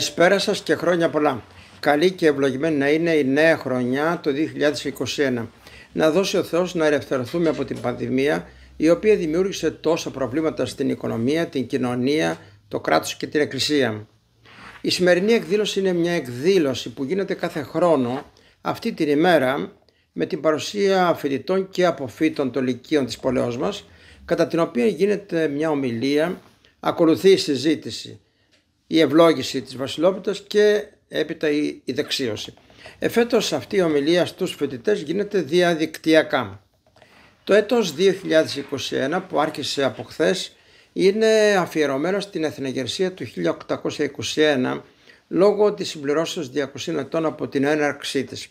Καλησπέρα σας και χρόνια πολλά. Καλή και ευλογημένη να είναι η νέα χρονιά το 2021. Να δώσει ο Θεός να ελευθερωθούμε από την πανδημία η οποία δημιούργησε τόσα προβλήματα στην οικονομία, την κοινωνία, το κράτος και την εκκλησία. Η σημερινή εκδήλωση είναι μια εκδήλωση που γίνεται κάθε χρόνο αυτή την ημέρα με την παρουσία φοιτητών και αποφύτων των λυκείων της πόλεως μας κατά την οποία γίνεται μια ομιλία, ακολουθεί η συζήτηση η ευλόγηση της βασιλόπιτας και έπειτα η, η δεξίωση. Εφέτος αυτή η ομιλία στους φοιτητές γίνεται διαδικτυακά. Το έτος 2021 που άρχισε από χθες είναι αφιερωμένο στην Εθνεγερσία του 1821 λόγω της συμπληρώσεως 200 ετών από την έναρξή της.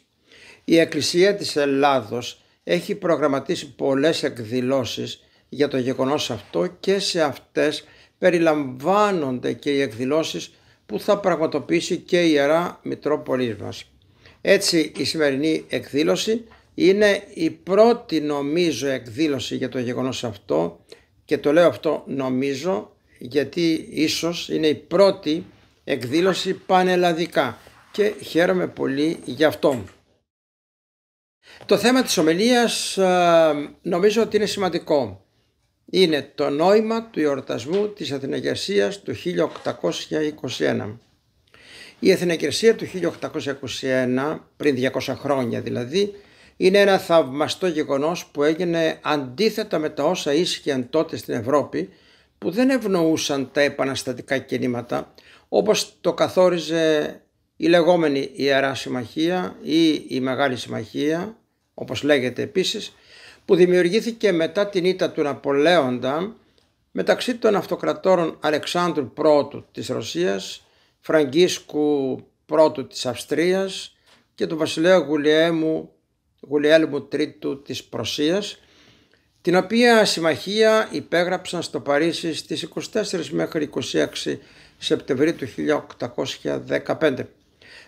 Η Εκκλησία της Ελλάδος έχει προγραμματίσει πολλές εκδηλώσεις για το γεγονός αυτό και σε αυτές περιλαμβάνονται και οι εκδηλώσεις που θα πραγματοποιήσει και η Ιερά Μητρόπολής μας. Έτσι η σημερινή εκδήλωση είναι η πρώτη νομίζω εκδήλωση για το γεγονός αυτό και το λέω αυτό νομίζω γιατί ίσως είναι η πρώτη εκδήλωση πανελλαδικά και χαίρομαι πολύ γι' αυτό. Το θέμα της ομιλίας ε, νομίζω ότι είναι σημαντικό είναι το νόημα του εορτασμού της Αθηναγερσίας του 1821. Η Αθηναγερσία του 1821, πριν 200 χρόνια δηλαδή, είναι ένα θαυμαστό γεγονός που έγινε αντίθετα με τα όσα ίσχυαν τότε στην Ευρώπη που δεν ευνοούσαν τα επαναστατικά κινήματα όπως το καθόριζε η λεγόμενη Ιερά Συμμαχία ή η Μεγάλη Συμμαχία όπως λέγεται επίσης που δημιουργήθηκε μετά την ήττα του Ναπολέοντα μεταξύ των αυτοκρατόρων Αλεξάνδρου I της Ρωσίας, Φραγκίσκου I της Αυστρίας και του βασιλέα Γουλιέμου, Γουλιέλμου III της Προσίας, την οποία συμμαχία υπέγραψαν στο Παρίσι στις 24 μέχρι 26 Σεπτεμβρίου του 1815.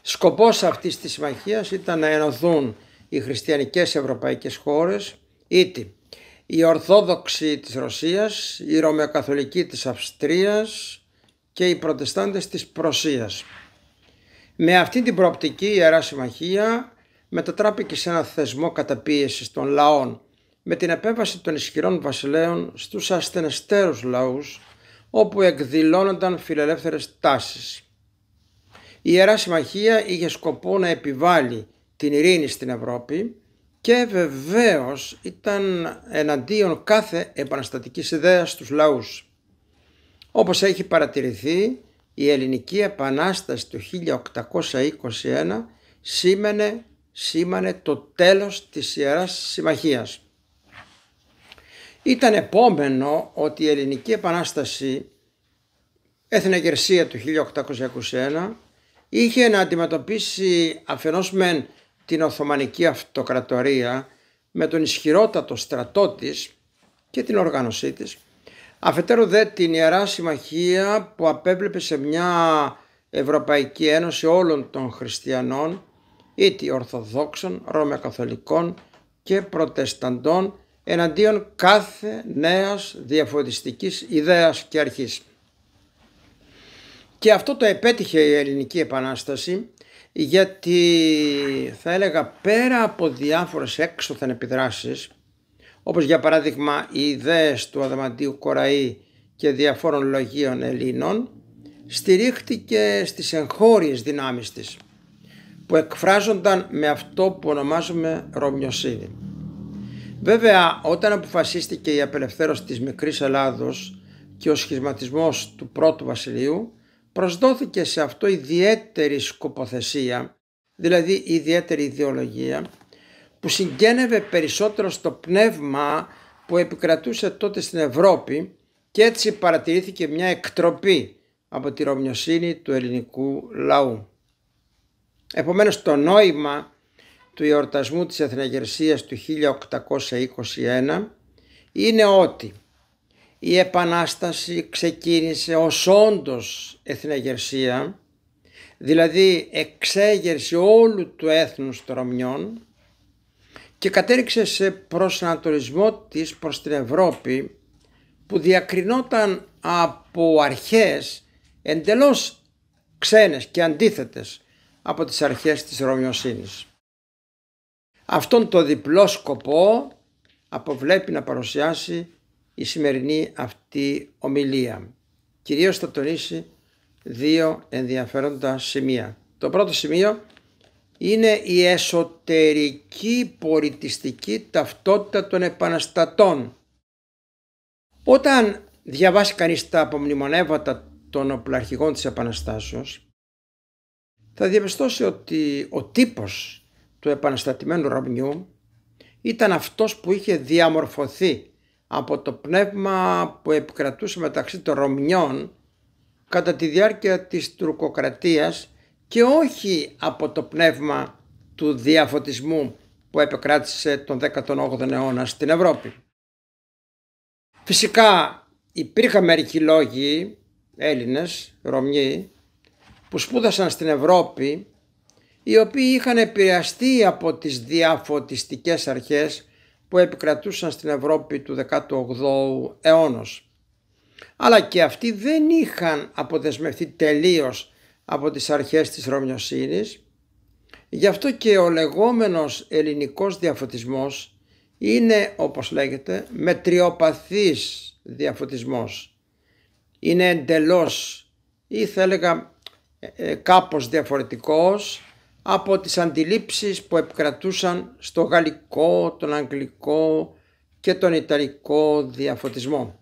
Σκοπός αυτής της συμμαχίας ήταν να ενωθούν οι χριστιανικές ευρωπαϊκές χώρες Ήτι, η Ορθόδοξη της Ρωσίας, η Ρωμαιοκαθολική της Αυστρίας και οι Προτεστάντες της Προσίας. Με αυτή την προοπτική η Ιερά Συμμαχία μετατράπηκε σε ένα θεσμό καταπίεσης των λαών με την επέμβαση των ισχυρών βασιλέων στους ασθενεστέρους λαούς όπου εκδηλώνονταν φιλελεύθερες τάσεις. Η Ιερά Συμμαχία είχε σκοπό να επιβάλλει την ειρήνη στην Ευρώπη και βεβαίως ήταν εναντίον κάθε επαναστατικής ιδέας στους λαούς. Όπως έχει παρατηρηθεί, η Ελληνική Επανάσταση του 1821 σήμαινε, σήμανε το τέλος της Ιεράς Συμμαχίας. Ήταν επόμενο ότι η Ελληνική Επανάσταση γερσία του 1821 είχε να αντιμετωπίσει αφενός μεν την Οθωμανική Αυτοκρατορία με τον ισχυρότατο στρατό της και την οργάνωσή της, αφετέρου δε την Ιερά Συμμαχία που απέβλεπε σε μια Ευρωπαϊκή Ένωση όλων των χριστιανών, είτε Ορθοδόξων, Ρωμαιοκαθολικών και Προτεσταντών εναντίον κάθε νέας διαφωτιστικής ιδέας και αρχής. Και αυτό το επέτυχε η Ελληνική Επανάσταση γιατί θα έλεγα πέρα από διάφορες έξωθεν επιδράσεις όπως για παράδειγμα οι ιδέες του Αδαμαντίου Κοραή και διαφόρων λογίων Ελλήνων στηρίχτηκε στις εγχώριες δυνάμεις της που εκφράζονταν με αυτό που ονομάζουμε Ρωμιοσύνη. Βέβαια όταν αποφασίστηκε η απελευθέρωση της Μικρής Ελλάδος και ο σχισματισμός του πρώτου βασιλείου προσδόθηκε σε αυτό ιδιαίτερη σκοποθεσία, δηλαδή ιδιαίτερη ιδεολογία, που συγγένευε περισσότερο στο πνεύμα που επικρατούσε τότε στην Ευρώπη και έτσι παρατηρήθηκε μια εκτροπή από τη ρομιοσύνη του ελληνικού λαού. Επομένως το νόημα του εορτασμού της Εθνεγερσίας του 1821 είναι ότι η Επανάσταση ξεκίνησε ως όντως εθνεγερσία, δηλαδή εξέγερση όλου του έθνους των Ρωμιών και κατέληξε σε προσανατολισμό της προς την Ευρώπη που διακρινόταν από αρχές εντελώς ξένες και αντίθετες από τις αρχές της Ρωμιοσύνης. Αυτόν το διπλό σκοπό αποβλέπει να παρουσιάσει η σημερινή αυτή ομιλία. Κυρίως θα τονίσει δύο ενδιαφέροντα σημεία. Το πρώτο σημείο είναι η εσωτερική πολιτιστική ταυτότητα των επαναστατών. Όταν διαβάσει κανείς τα απομνημονεύματα των οπλαρχηγών της Επαναστάσεως θα διαπιστώσει ότι ο τύπος του επαναστατημένου Ραμνιού ήταν αυτός που είχε διαμορφωθεί από το πνεύμα που επικρατούσε μεταξύ των Ρωμιών κατά τη διάρκεια της τουρκοκρατίας και όχι από το πνεύμα του διαφωτισμού που επικράτησε τον 18ο αιώνα στην Ευρώπη. Φυσικά υπήρχαν μερικοί λόγοι, Έλληνες, Ρωμιοί, που σπούδασαν στην Ευρώπη, οι οποίοι είχαν επηρεαστεί από τις διαφωτιστικές αρχές που επικρατούσαν στην Ευρώπη του 18ου αιώνος. Αλλά και αυτοί δεν είχαν αποδεσμευτεί τελείως από τις αρχές της Ρωμιοσύνης, γι' αυτό και ο λεγόμενος ελληνικός διαφωτισμός είναι, όπως λέγεται, μετριοπαθής διαφωτισμός. Είναι εντελώς ή θα έλεγα ε, ε, κάπως διαφορετικός, από τις αντιλήψεις που επικρατούσαν στο γαλλικό, τον αγγλικό και τον ιταλικό διαφωτισμό.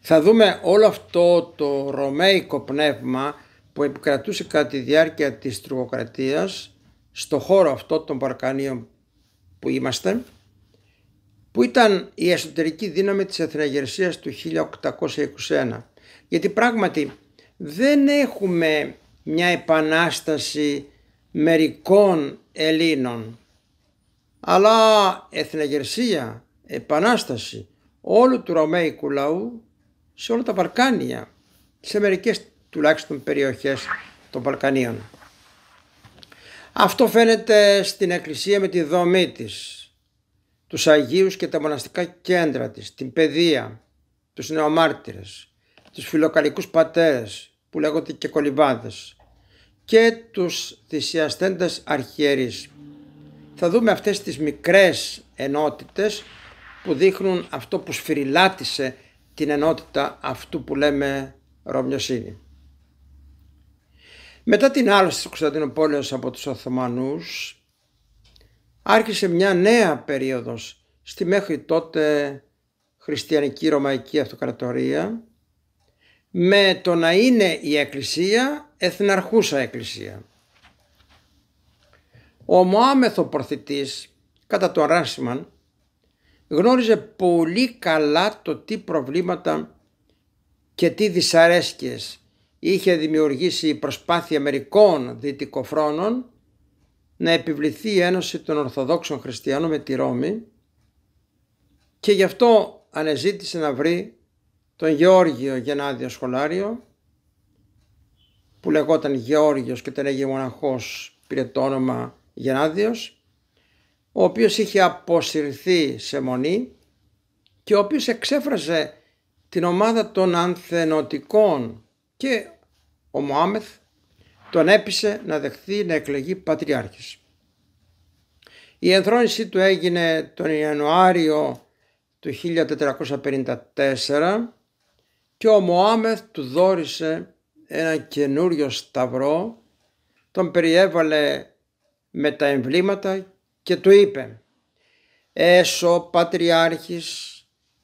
Θα δούμε όλο αυτό το ρωμαϊκό πνεύμα που επικρατούσε κατά τη διάρκεια της τουρκοκρατίας στο χώρο αυτό των Παρκανίων που είμαστε που ήταν η εσωτερική δύναμη της Εθνεγερσίας του 1821 γιατί πράγματι δεν έχουμε μια επανάσταση μερικών Ελλήνων. Αλλά εθνεγερσία, επανάσταση όλου του Ρωμαϊκού λαού σε όλα τα Βαλκάνια, σε μερικές τουλάχιστον περιοχές των Βαλκανίων. Αυτό φαίνεται στην Εκκλησία με τη δομή της, τους Αγίους και τα μοναστικά κέντρα της, την παιδεία, τους νεομάρτυρες, τους φιλοκαλικούς πατέρες που λέγονται και κολυμπάδες, και τους θυσιαστέντες αρχιερείς. Θα δούμε αυτές τις μικρές ενότητες που δείχνουν αυτό που σφυριλάτησε την ενότητα αυτού που λέμε Ρωμιοσύνη. Μετά την άλωση της Κωνσταντινούπολης από τους Οθωμανούς άρχισε μια νέα περίοδος στη μέχρι τότε χριστιανική Ρωμαϊκή Αυτοκρατορία με το να είναι η Εκκλησία εθναρχούσα Εκκλησία. Ο Μωάμεθο Προθητής κατά τον Ράσιμαν γνώριζε πολύ καλά το τι προβλήματα και τι δυσαρέσκειες είχε δημιουργήσει η προσπάθεια μερικών δυτικοφρόνων να επιβληθεί η ένωση των Ορθοδόξων Χριστιανών με τη Ρώμη και γι' αυτό ανεζήτησε να βρει τον Γεώργιο Γενάδιο Σχολάριο που λεγόταν Γεώργιος και τον έγινε μοναχός πήρε το όνομα Γενάδιος ο οποίος είχε αποσυρθεί σε μονή και ο οποίος εξέφραζε την ομάδα των Ανθενοτικών και ο Μωάμεθ τον έπεισε να δεχθεί να εκλεγεί πατριάρχης. Η ενθρόνησή του έγινε τον Ιανουάριο του 1454 και ο Μωάμεθ του δόρισε ένα καινούριο σταυρό, τον περιέβαλε με τα εμβλήματα και του είπε «Έσω πατριάρχης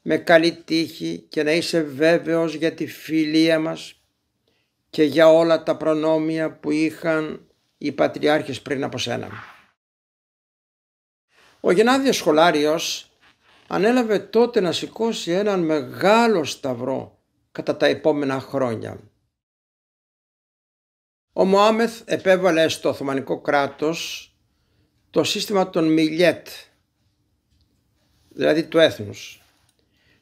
με καλή τύχη και να είσαι βέβαιος για τη φιλία μας και για όλα τα προνόμια που είχαν οι πατριάρχες πριν από σένα». Ο Γενάδιος Σχολάριος ανέλαβε τότε να σηκώσει έναν μεγάλο σταυρό κατά τα επόμενα χρόνια. Ο Μωάμεθ επέβαλε στο Οθωμανικό κράτος το σύστημα των μιλιέτ, δηλαδή του έθνους,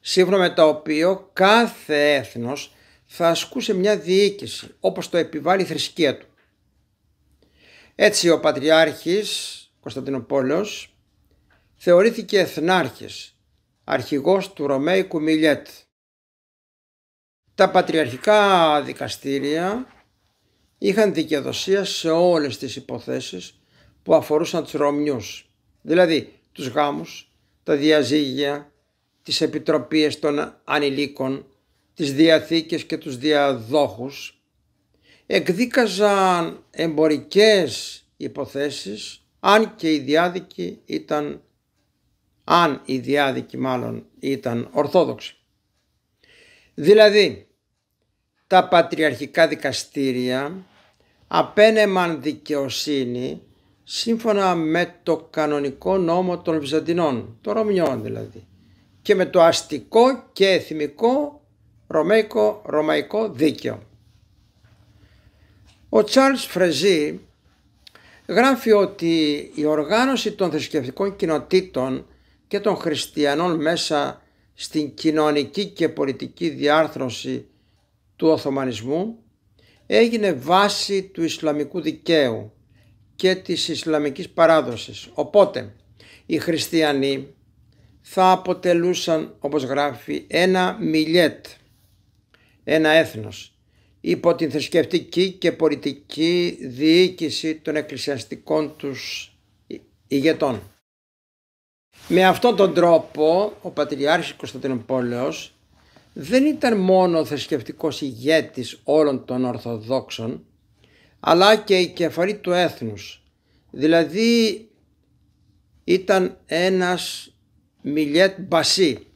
σύμφωνα με το οποίο κάθε έθνος θα ασκούσε μια διοίκηση, όπως το επιβάλλει η θρησκεία του. Έτσι ο Πατριάρχης Κωνσταντινοπόλεως θεωρήθηκε εθνάρχης, αρχηγός του Ρωμαϊκού Μιλιέτ. Τα πατριαρχικά δικαστήρια είχαν δικαιοδοσία σε όλες τις υποθέσεις που αφορούσαν τους Ρωμιούς. Δηλαδή τους γάμους, τα διαζύγια, τις επιτροπίες των ανηλίκων, τις διαθήκες και τους διαδόχους. Εκδίκαζαν εμπορικές υποθέσεις αν και οι διάδικοι ήταν, αν οι διάδικοι μάλλον ήταν ορθόδοξοι. Δηλαδή, τα πατριαρχικά δικαστήρια απένεμαν δικαιοσύνη σύμφωνα με το κανονικό νόμο των Βυζαντινών, των Ρωμιών δηλαδή, και με το αστικό και εθνικό ρωμαϊκό, ρωμαϊκό δίκαιο. Ο Τσάρλς Φρεζή γράφει ότι η οργάνωση των θρησκευτικών κοινοτήτων και των χριστιανών μέσα στην κοινωνική και πολιτική διάρθρωση του Οθωμανισμού έγινε βάση του Ισλαμικού δικαίου και της Ισλαμικής παράδοσης. Οπότε οι χριστιανοί θα αποτελούσαν όπως γράφει ένα μιλιέτ, ένα έθνος υπό την θρησκευτική και πολιτική διοίκηση των εκκλησιαστικών τους ηγετών. Με αυτόν τον τρόπο ο Πατριάρχης Κωνσταντινούπολεος δεν ήταν μόνο θρησκευτικός ηγέτης όλων των Ορθοδόξων αλλά και η κεφαλή του έθνους. Δηλαδή ήταν ένας Μιλιέτ Μπασί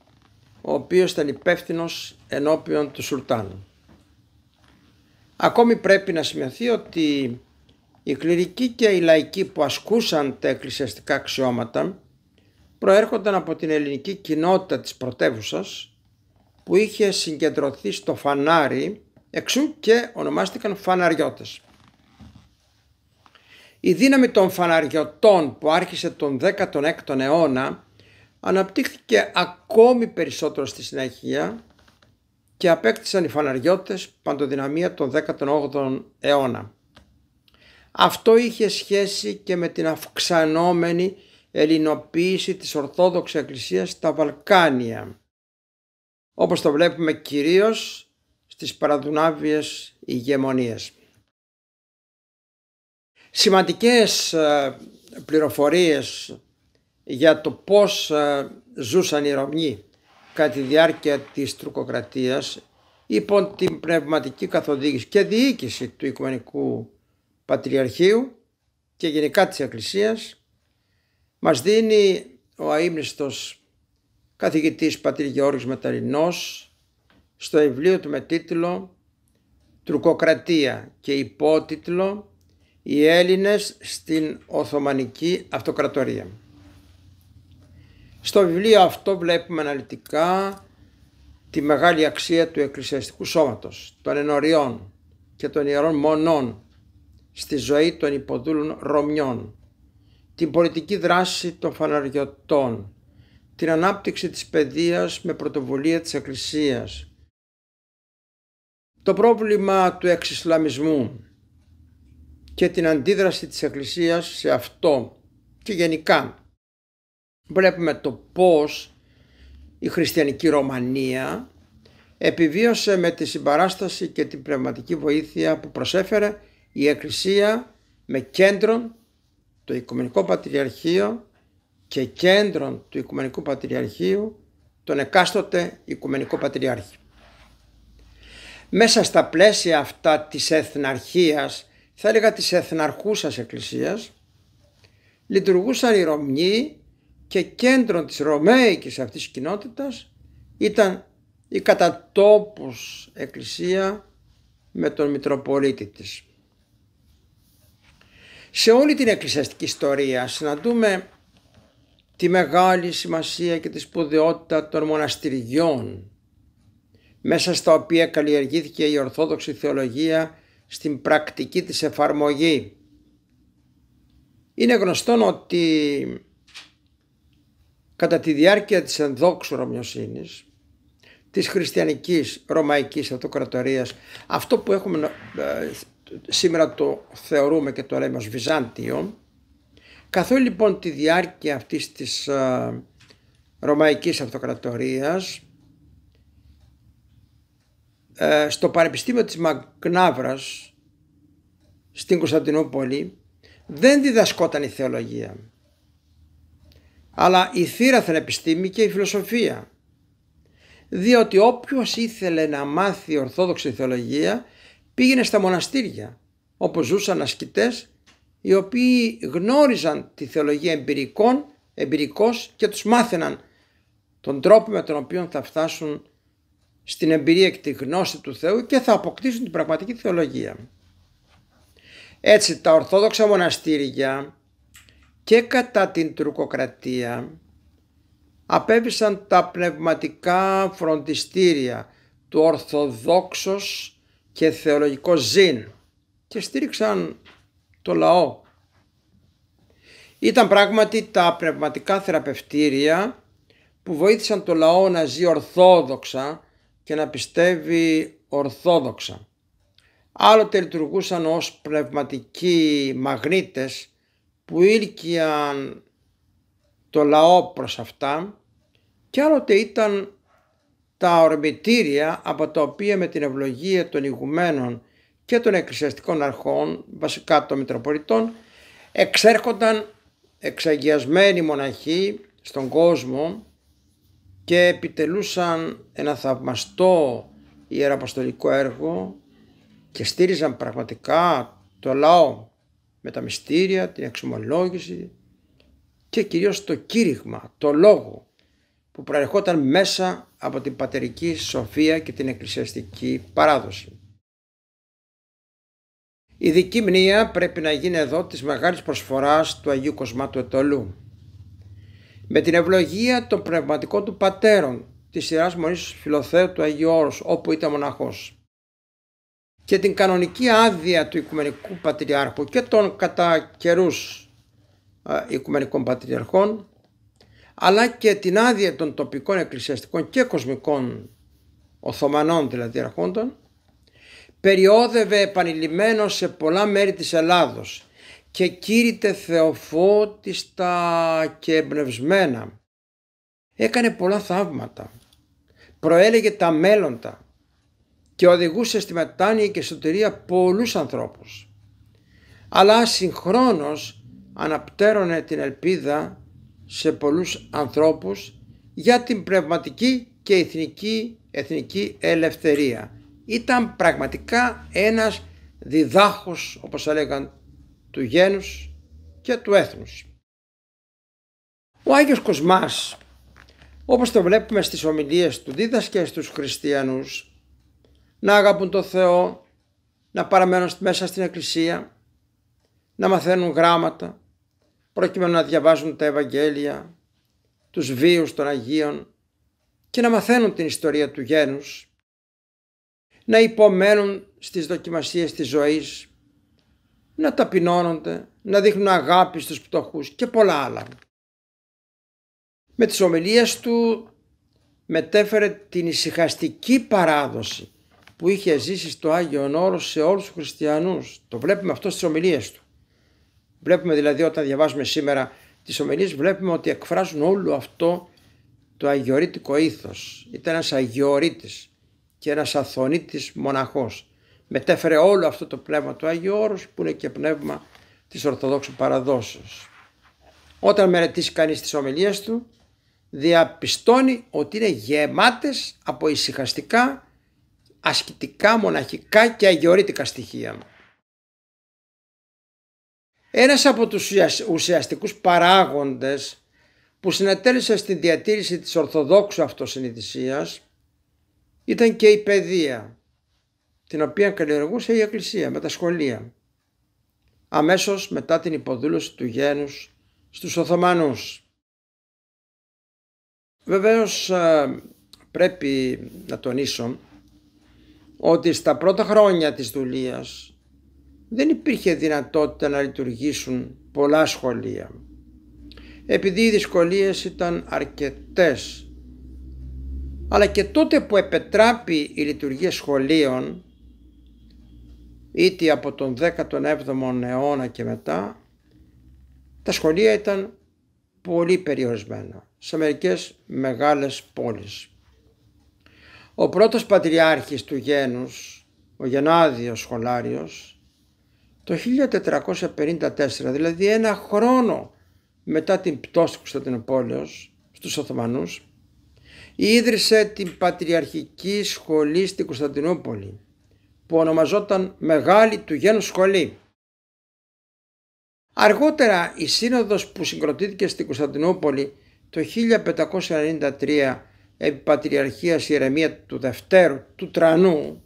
ο οποίος ήταν υπεύθυνος ενώπιον του Σουλτάνου. Ακόμη πρέπει να σημειωθεί ότι οι κληρικοί και οι λαϊκοί που ασκούσαν τα εκκλησιαστικά αξιώματα προέρχονταν από την ελληνική κοινότητα της πρωτεύουσας που είχε συγκεντρωθεί στο φανάρι εξού και ονομάστηκαν φαναριώτες. Η δύναμη των φαναριωτών που άρχισε τον 16ο αιώνα αναπτύχθηκε ακόμη περισσότερο στη συνέχεια και απέκτησαν οι φαναριώτες παντοδυναμία τον 18ο αιώνα. Αυτό είχε σχέση και με την αυξανόμενη ελληνοποίηση της Ορθόδοξης Εκκλησίας στα Βαλκάνια, όπως το βλέπουμε κυρίως στις παραδουνάβιες ηγεμονίες. Σημαντικές ε, πληροφορίες για το πώς ε, ζούσαν οι Ρωμνοί κατά τη διάρκεια της Τρουκοκρατίας υπό την πνευματική καθοδήγηση και διοίκηση του Οικουμενικού Πατριαρχείου και γενικά της Εκκλησίας μας δίνει ο αείμνηστος καθηγητής πατήρ Γεώργης μεταρινός στο βιβλίο του με τίτλο «Τουρκοκρατία» και υπότιτλο «Οι Έλληνες στην Οθωμανική Αυτοκρατορία». Στο βιβλίο αυτό βλέπουμε αναλυτικά τη μεγάλη αξία του εκκλησιαστικού σώματος, των ενωριών και των ιερών μονών στη ζωή των υποδούλων Ρωμιών την πολιτική δράση των φαναριωτών, την ανάπτυξη της παιδείας με πρωτοβουλία της Εκκλησίας, το πρόβλημα του εξισλαμισμού και την αντίδραση της Εκκλησίας σε αυτό και γενικά. Βλέπουμε το πώς η χριστιανική Ρωμανία επιβίωσε με τη συμπαράσταση και την πνευματική βοήθεια που προσέφερε η Εκκλησία με κέντρο το Οικουμενικό Πατριαρχείο και κέντρων του Οικουμενικού Πατριαρχείου τον εκάστοτε Οικουμενικό Πατριάρχη. Μέσα στα πλαίσια αυτά της εθναρχίας, θα έλεγα της εθναρχούσας εκκλησίας, λειτουργούσαν οι Ρωμνοί και κέντρο της Ρωμαϊκής αυτής κοινότητας ήταν η κατατόπους εκκλησία με τον Μητροπολίτη της σε όλη την εκκλησιαστική ιστορία συναντούμε τη μεγάλη σημασία και τη σπουδαιότητα των μοναστηριών μέσα στα οποία καλλιεργήθηκε η Ορθόδοξη Θεολογία στην πρακτική της εφαρμογή. Είναι γνωστό ότι κατά τη διάρκεια της ενδόξου Ρωμιοσύνης, της χριστιανικής Ρωμαϊκής Αυτοκρατορίας, αυτό που έχουμε ε, σήμερα το θεωρούμε και το λέμε ως Βυζάντιο. καθόλου λοιπόν τη διάρκεια αυτής της Ρωμαϊκής Αυτοκρατορίας ε, στο Πανεπιστήμιο της Μαγνάβρας στην Κωνσταντινούπολη δεν διδασκόταν η θεολογία αλλά η θύραθεν επιστήμη και η φιλοσοφία διότι όποιος ήθελε να μάθει ορθόδοξη θεολογία πήγαινε στα μοναστήρια όπου ζούσαν ασκητές οι οποίοι γνώριζαν τη θεολογία εμπειρικών, εμπειρικός και τους μάθαιναν τον τρόπο με τον οποίο θα φτάσουν στην εμπειρία και τη γνώση του Θεού και θα αποκτήσουν την πραγματική θεολογία. Έτσι τα Ορθόδοξα μοναστήρια και κατά την Τουρκοκρατία απέβησαν τα πνευματικά φροντιστήρια του Ορθοδόξος και θεολογικό ζήν και στήριξαν το λαό. Ήταν πράγματι τα πνευματικά θεραπευτήρια που βοήθησαν το λαό να ζει ορθόδοξα και να πιστεύει ορθόδοξα. Άλλοτε λειτουργούσαν ως πνευματικοί μαγνήτες που ήλκιαν το λαό προς αυτά και άλλοτε ήταν τα ορμητήρια από τα οποία με την ευλογία των ηγουμένων και των εκκλησιαστικών αρχών, βασικά των Μητροπολιτών, εξέρχονταν εξαγιασμένοι μοναχοί στον κόσμο και επιτελούσαν ένα θαυμαστό ιεραποστολικό έργο και στήριζαν πραγματικά το λαό με τα μυστήρια, την εξομολόγηση και κυρίως το κήρυγμα, το λόγο που προερχόταν μέσα από την πατερική σοφία και την εκκλησιαστική παράδοση. Η δική πρέπει να γίνει εδώ της μεγάλης προσφοράς του Αγίου Κοσμάτου Ετωλού. Με την ευλογία των πνευματικών του πατέρων της Ιεράς Μονής Φιλοθέου του Αγίου Όρους, όπου ήταν μοναχός και την κανονική άδεια του Οικουμενικού Πατριάρχου και των κατά καιρούς Οικουμενικών Πατριαρχών αλλά και την άδεια των τοπικών εκκλησιαστικών και κοσμικών Οθωμανών δηλαδή αρχόντων, περιόδευε επανειλημμένος σε πολλά μέρη της Ελλάδος και κήρυτε θεοφώτιστα και εμπνευσμένα. Έκανε πολλά θαύματα, προέλεγε τα μέλλοντα και οδηγούσε στη μετάνοια και εσωτερία πολλούς ανθρώπους. Αλλά συγχρόνως αναπτέρωνε την ελπίδα σε πολλούς ανθρώπους για την πνευματική και εθνική, εθνική ελευθερία. Ήταν πραγματικά ένας διδάχος, όπως έλεγαν, του γένους και του έθνους. Ο Άγιος Κοσμάς, όπως το βλέπουμε στις ομιλίες του, δίδασκε στους χριστιανούς να αγαπούν τον Θεό, να παραμένουν μέσα στην Εκκλησία, να μαθαίνουν γράμματα, προκειμένου να διαβάζουν τα Ευαγγέλια, τους βίους των Αγίων και να μαθαίνουν την ιστορία του γένους, να υπομένουν στις δοκιμασίες της ζωής, να ταπεινώνονται, να δείχνουν αγάπη στους πτωχούς και πολλά άλλα. Με τις ομιλίες του μετέφερε την ησυχαστική παράδοση που είχε ζήσει στο Άγιο Όρος σε όλους τους χριστιανούς. Το βλέπουμε αυτό στις ομιλίες του. Βλέπουμε δηλαδή όταν διαβάζουμε σήμερα τις ομιλίες βλέπουμε ότι εκφράζουν όλο αυτό το αγιορείτικο ήθος. Ήταν ένας αγιορείτης και ένας αθωνίτης μοναχός. Μετέφερε όλο αυτό το πνεύμα του Αγίου που είναι και πνεύμα της Ορθοδόξου Παραδόσεως. Όταν μελετήσει κανείς τις ομιλίες του διαπιστώνει ότι είναι γεμάτες από ησυχαστικά, ασκητικά, μοναχικά και αγιορείτικα στοιχεία. Ένας από τους ουσιαστικούς παράγοντες που συνετέλεσε στη διατήρηση της ορθοδόξου αυτοσυνειδησίας ήταν και η παιδεία, την οποία καλλιεργούσε η Εκκλησία με τα σχολεία, αμέσως μετά την υποδούλωση του γένους στους Οθωμανούς. Βεβαίως ε, πρέπει να τονίσω ότι στα πρώτα χρόνια της δουλείας δεν υπήρχε δυνατότητα να λειτουργήσουν πολλά σχολεία. Επειδή οι δυσκολίες ήταν αρκετές, αλλά και τότε που επετράπη η λειτουργία σχολείων, είτε από τον 17ο αιώνα και μετά, τα σχολεία ήταν πολύ περιορισμένα σε μερικές μεγάλες πόλεις. Ο πρώτος πατριάρχης του γένους, ο Γενάδιος Σχολάριος, το 1454, δηλαδή ένα χρόνο μετά την πτώση του Κωνσταντινούπολεως στους Οθωμανούς, ίδρυσε την Πατριαρχική Σχολή στην Κωνσταντινούπολη, που ονομαζόταν Μεγάλη του Γένους Σχολή. Αργότερα η σύνοδος που συγκροτήθηκε στην Κωνσταντινούπολη το 1593 επί Πατριαρχίας Ιερεμία του Δευτέρου του Τρανού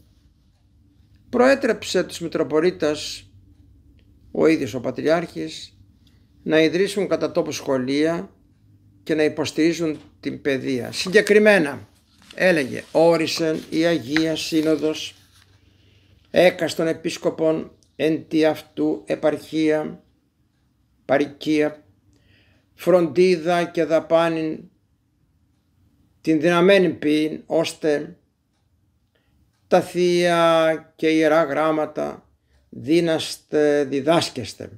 προέτρεψε τους Μητροπολίτας ο ίδιος ο Πατριάρχης να ιδρύσουν κατά τόπο σχολεία και να υποστηρίζουν την παιδεία. Συγκεκριμένα έλεγε όρισεν η Αγία Σύνοδος έκαστον επίσκοπον εν τη αυτού επαρχία παρικία φροντίδα και δαπάνην την δυναμένη ποιήν ώστε τα θεία και ιερά γράμματα δίναστε διδάσκεστε.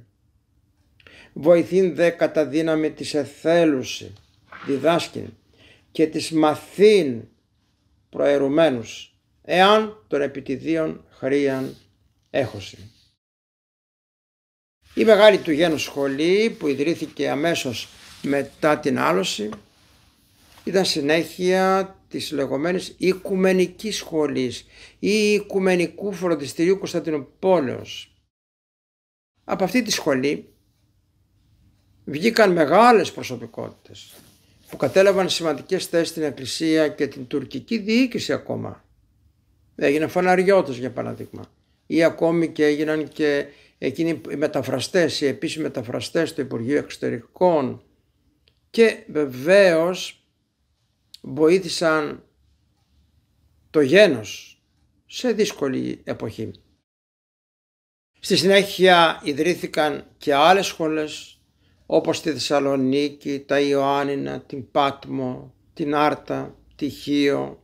Βοηθήν δε κατά δύναμη της εθέλουση διδάσκην και της μαθήν προαιρουμένους εάν των επιτιδίων χρίαν έχωση. Η μεγάλη του γένους σχολή που ιδρύθηκε αμέσως μετά την άλωση ήταν συνέχεια της λεγόμενης Οικουμενικής Σχολής ή Οικουμενικού Φροντιστηρίου Κωνσταντινούπολεως. Από αυτή τη σχολή βγήκαν μεγάλες προσωπικότητες που κατέλαβαν σημαντικές θέσεις στην Εκκλησία και την τουρκική διοίκηση ακόμα. Έγιναν φαναριώτες για παράδειγμα ή ακόμη και έγιναν και εκείνοι οι μεταφραστές, οι επίσημοι μεταφραστές του Υπουργείου Εξωτερικών και βεβαίως βοήθησαν το γένος σε δύσκολη εποχή. Στη συνέχεια ιδρύθηκαν και άλλες σχολές όπως τη Θεσσαλονίκη, τα Ιωάννινα, την Πάτμο, την Άρτα, τη Χίο,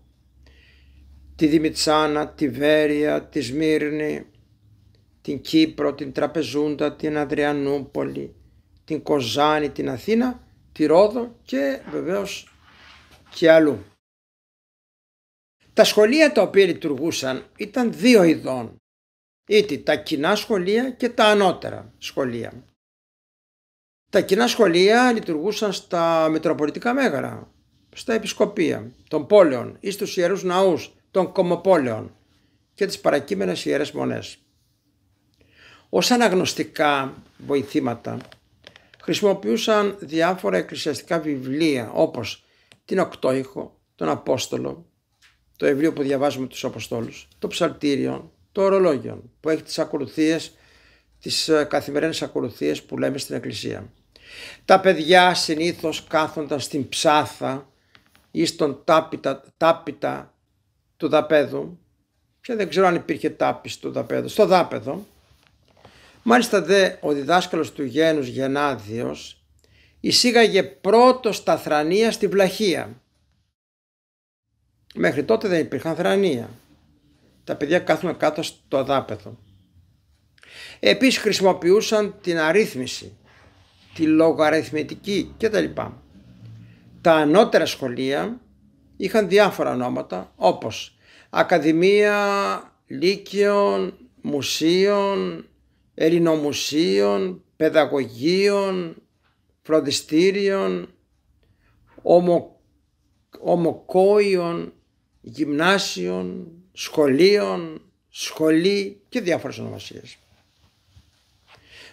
τη Δημητσάνα, τη Βέρια, τη Σμύρνη, την Κύπρο, την Τραπεζούντα, την Αδριανούπολη, την Κοζάνη, την Αθήνα, τη Ρόδο και βεβαίως και αλλού. Τα σχολεία τα οποία λειτουργούσαν ήταν δύο ειδών, είτε τα κοινά σχολεία και τα ανώτερα σχολεία. Τα κοινά σχολεία λειτουργούσαν στα μετροπολιτικά Μέγαρα, στα Επισκοπία, των πόλεων ή στους Ιερούς Ναούς των Κομοπόλεων και τις παρακείμενες Ιερές Μονές. Ως αναγνωστικά βοηθήματα χρησιμοποιούσαν διάφορα εκκλησιαστικά βιβλία όπως την Οκτώηχο, τον Απόστολο, το βιβλίο που διαβάζουμε τους Αποστόλους, το ψαλτήριο, το ορολόγιο που έχει τις ακολουθίες, τις ε, καθημερινές ακολουθίες που λέμε στην Εκκλησία. Τα παιδιά συνήθως κάθονταν στην ψάθα ή στον τάπιτα, τάπιτα του δαπέδου και δεν ξέρω αν υπήρχε τάπης στο δάπεδο. στο δάπεδο. Μάλιστα δε ο διδάσκαλος του γένους Γενάδιος εισήγαγε πρώτο τα θρανία στη βλαχία. Μέχρι τότε δεν υπήρχαν θρανία. Τα παιδιά κάθουν κάτω στο δάπεδο. Επίσης χρησιμοποιούσαν την αρρύθμιση, τη λογαριθμητική κτλ. Τα ανώτερα σχολεία είχαν διάφορα ονόματα όπως Ακαδημία Λύκειων, Μουσείων, Ελληνομουσείων, Παιδαγωγείων, φροντιστήριων, ομο, ομοκόιων, γυμνάσιων, σχολείων, σχολή και διάφορες ονομασίες.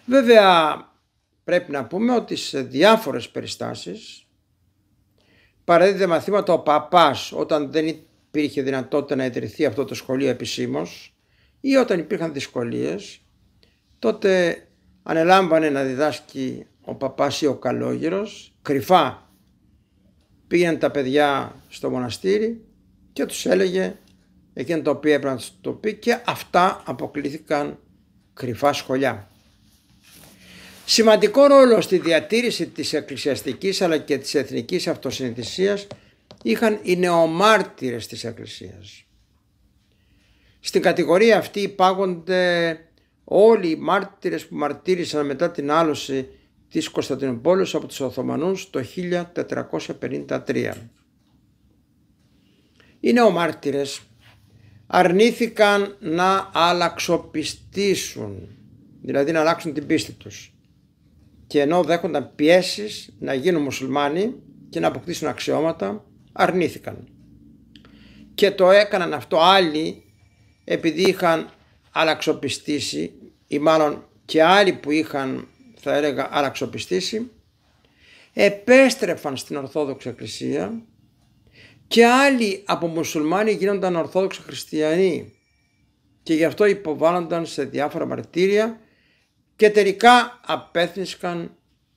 Βέβαια πρέπει να πούμε ότι σε διάφορες περιστάσεις παρέδιδε μαθήματα ο παπάς όταν δεν υπήρχε δυνατότητα να ιδρυθεί αυτό το σχολείο επισήμως ή όταν υπήρχαν δυσκολίες τότε ανελάμβανε να διδάσκει ο παπάς ή ο καλόγερος, κρυφά πήγαινε τα παιδιά στο μοναστήρι και τους έλεγε εκείνο το οποίο έπρεπε να τους το πει και αυτά αποκλήθηκαν κρυφά σχολιά. Σημαντικό ρόλο στη διατήρηση της εκκλησιαστικής αλλά και της εθνικής αυτοσυνηθισίας είχαν οι νεομάρτυρες της Εκκλησίας. Στην κατηγορία αυτή υπάγονται όλοι οι μάρτυρες που μαρτύρησαν μετά την άλωση της Κωνσταντινούπολης από τους Οθωμανούς το 1453. Οι μάρτυρες αρνήθηκαν να αλλαξοπιστήσουν, δηλαδή να αλλάξουν την πίστη τους και ενώ δέχονταν πιέσεις να γίνουν μουσουλμάνοι και να αποκτήσουν αξιώματα, αρνήθηκαν. Και το έκαναν αυτό άλλοι επειδή είχαν αλλαξοπιστήσει ή μάλλον και άλλοι που είχαν θα έλεγα αραξοπιστήσει, επέστρεφαν στην Ορθόδοξη Εκκλησία και άλλοι από μουσουλμάνοι γίνονταν Ορθόδοξοι Χριστιανοί και γι' αυτό υποβάλλονταν σε διάφορα μαρτύρια και τελικά απέθνησκαν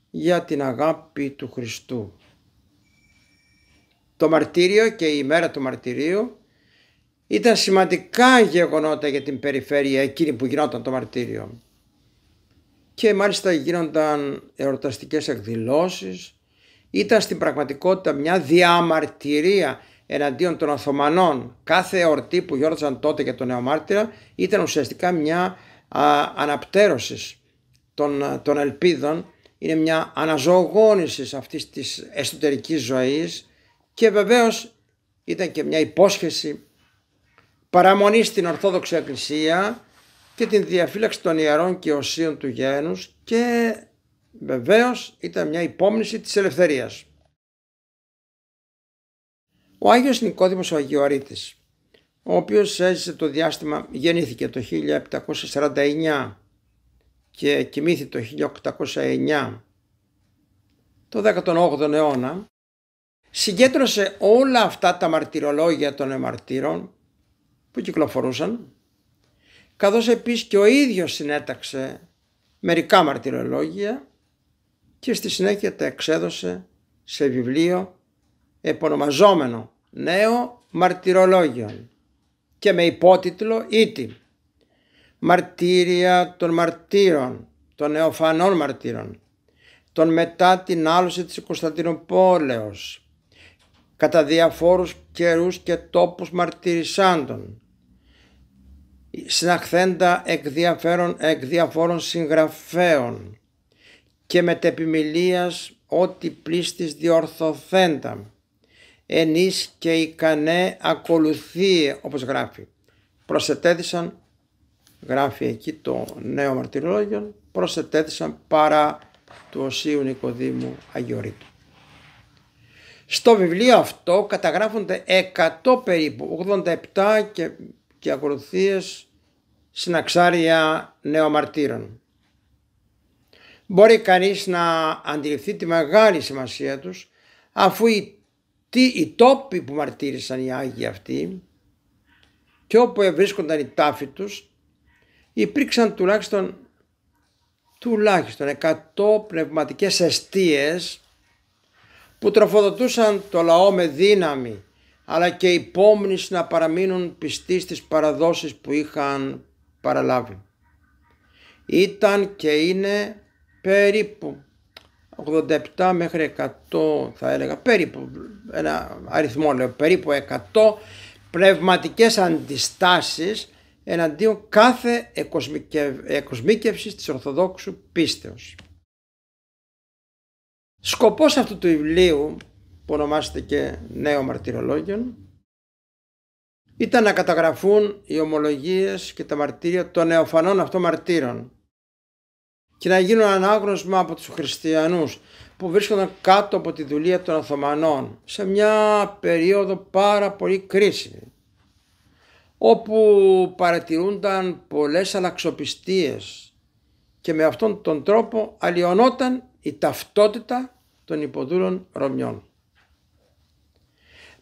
για την αγάπη του Χριστού. Το μαρτύριο και η μέρα του μαρτυρίου ήταν σημαντικά γεγονότα για την περιφέρεια εκείνη που γινόταν το μαρτύριο και μάλιστα γίνονταν εορταστικές εκδηλώσεις. Ήταν στην πραγματικότητα μια διαμαρτυρία εναντίον των Οθωμανών. Κάθε εορτή που γιόρταζαν τότε για τον νεομάρτυρα ήταν ουσιαστικά μια α, αναπτέρωσης των, των ελπίδων. Είναι μια αναζωογόνηση αυτής της εσωτερικής ζωής και βεβαίως ήταν και μια υπόσχεση παραμονή στην Ορθόδοξη Εκκλησία και την διαφύλαξη των ιερών και οσίων του γένους και βεβαίως ήταν μια υπόμνηση της ελευθερίας. Ο Άγιος Νικόδημος ο ο οποίος έζησε το διάστημα, γεννήθηκε το 1749 και κοιμήθη το 1809, το 18ο αιώνα, συγκέντρωσε όλα αυτά τα μαρτυρολόγια των εμαρτύρων που κυκλοφορούσαν καθώς επίσης και ο ίδιος συνέταξε μερικά μαρτυρολόγια και στη συνέχεια τα εξέδωσε σε βιβλίο επωνομαζόμενο «Νέο Μαρτυρολόγιον» και με υπότιτλο Ήτι. E «Μαρτύρια των μαρτύρων, των νεοφανών μαρτύρων, των μετά την άλωση της Κωνσταντινούπολεως, κατά διαφόρους καιρούς και τόπους μαρτυρισάντων συναχθέντα εκ, εκ διαφόρων συγγραφέων και μετεπιμιλίας ό,τι πλήστης διορθωθέντα ενής και ικανέ ακολουθεί όπως γράφει προσετέθησαν γράφει εκεί το νέο μαρτυρολόγιο προσετέθησαν παρά του Οσίου Νικοδήμου Αγιορείτου στο βιβλίο αυτό καταγράφονται 100 περίπου 87 και και ακολουθίες συναξάρια νεομαρτύρων. Μπορεί κανείς να αντιληφθεί τη μεγάλη σημασία τους αφού οι, τι, οι τόποι που μαρτύρησαν οι Άγιοι αυτοί και όπου βρίσκονταν οι τάφοι τους υπήρξαν τουλάχιστον τουλάχιστον 100 πνευματικές αιστείες που τροφοδοτούσαν το λαό με δύναμη αλλά και υπόμνηση να παραμείνουν πιστοί στις παραδόσεις που είχαν παραλάβει. Ήταν και είναι περίπου 87 μέχρι 100 θα έλεγα, περίπου ένα αριθμό λέω, περίπου 100 πνευματικές αντιστάσεις εναντίον κάθε εκοσμίκευσης της Ορθοδόξου πίστεως. Σκοπός αυτού του βιβλίου που ονομάζεται και νέο μαρτυρολόγιον, ήταν να καταγραφούν οι ομολογίες και τα μαρτύρια των νεοφανών αυτών μαρτύρων και να γίνουν ανάγνωσμα από τους χριστιανούς που βρίσκονταν κάτω από τη δουλεία των Οθωμανών σε μια περίοδο πάρα πολύ κρίσιμη όπου παρατηρούνταν πολλές αλλαξοπιστίες και με αυτόν τον τρόπο αλλοιωνόταν η ταυτότητα των υποδούλων Ρωμιών.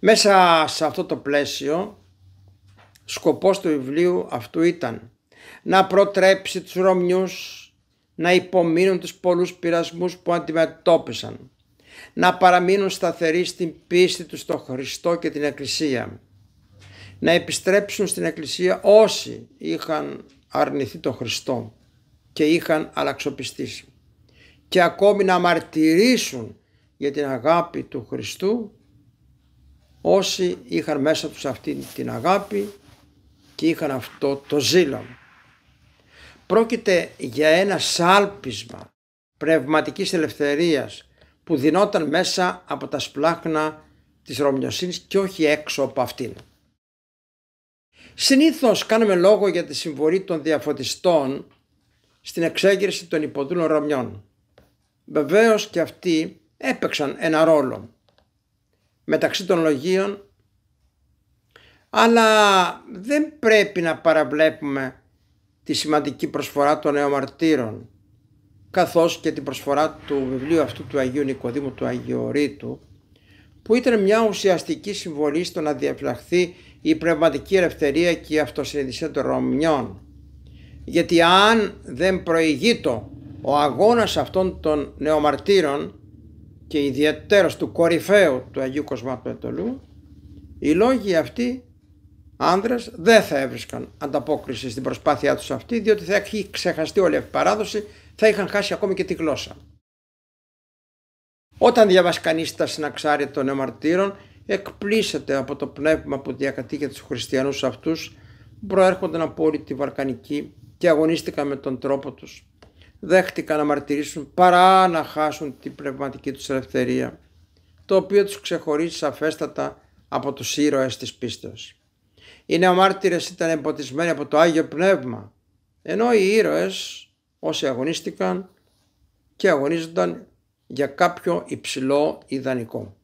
Μέσα σε αυτό το πλαίσιο σκοπός του βιβλίου αυτού ήταν να προτρέψει τους Ρωμιούς να υπομείνουν τους πολλούς πειρασμούς που αντιμετώπισαν, να παραμείνουν σταθεροί στην πίστη τους στο Χριστό και την Εκκλησία, να επιστρέψουν στην Εκκλησία όσοι είχαν αρνηθεί τον Χριστό και είχαν αλλαξοπιστήσει και ακόμη να μαρτυρήσουν για την αγάπη του Χριστού όσοι είχαν μέσα τους αυτήν την αγάπη και είχαν αυτό το ζήλο. Πρόκειται για ένα σάλπισμα πνευματικής ελευθερίας που δινόταν μέσα από τα σπλάχνα της Ρωμιοσύνης και όχι έξω από αυτήν. Συνήθως κάνουμε λόγο για τη συμβολή των διαφωτιστών στην εξέγερση των υποδούλων Ρωμιών. Βεβαίως και αυτοί έπαιξαν ένα ρόλο μεταξύ των λογίων αλλά δεν πρέπει να παραβλέπουμε τη σημαντική προσφορά των νεομαρτύρων καθώς και την προσφορά του βιβλίου αυτού του Αγίου Νικοδήμου του Αγιορείτου που ήταν μια ουσιαστική συμβολή στο να διαφυλαχθεί η πνευματική ελευθερία και η αυτοσυνειδησία των Ρωμιών. Γιατί αν δεν προηγείται ο αγώνας αυτών των νεομαρτύρων και ιδιαίτερος του κορυφαίου του Αγίου Κοσμάτου οι λόγοι αυτοί άνδρες δεν θα έβρισκαν ανταπόκριση στην προσπάθειά τους αυτή διότι θα είχε ξεχαστεί όλη αυτή η παράδοση, θα είχαν χάσει ακόμη και τη γλώσσα. Όταν διαβάσει κανείς τα συναξάρια των εμαρτύρων, εκπλήσεται από το πνεύμα που διακατοίκεται τους χριστιανούς αυτούς, προέρχονταν από όλη τη Βαρκανική και αγωνίστηκαν με τον τρόπο τους δέχτηκαν να μαρτυρήσουν παρά να χάσουν την πνευματική τους ελευθερία, το οποίο τους ξεχωρίζει σαφέστατα από τους ήρωες της πίστεως. Οι νεομάρτυρες ήταν εμποτισμένοι από το Άγιο Πνεύμα, ενώ οι ήρωες όσοι αγωνίστηκαν και αγωνίζονταν για κάποιο υψηλό ιδανικό.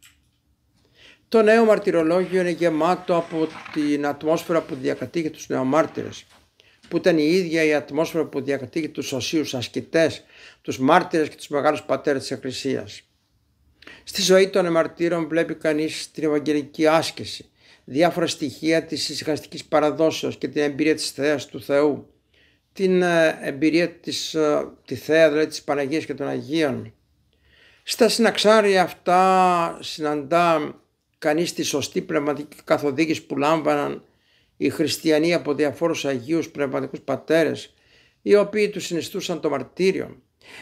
Το νέο μαρτυρολόγιο είναι γεμάτο από την ατμόσφαιρα που διακατήχε τους νεομάρτυρες που ήταν η ίδια η ατμόσφαιρα που διακατήγει τους οσίους ασκητές, τους μάρτυρες και τους μεγάλους πατέρες της Εκκλησίας. Στη ζωή των εμαρτύρων βλέπει κανείς την Ευαγγελική άσκηση, διάφορα στοιχεία της ησυχαστικής παραδόσεως και την εμπειρία της θείας του Θεού, την ε, εμπειρία της, ε, τη θέα δηλαδή της Παναγίας και των Αγίων. Στα συναξάρια αυτά συναντά κανείς τη σωστή πνευματική καθοδήγηση που λάμβαναν οι χριστιανοί από διαφόρους Αγίους Πνευματικούς Πατέρες, οι οποίοι τους συνιστούσαν το μαρτύριο.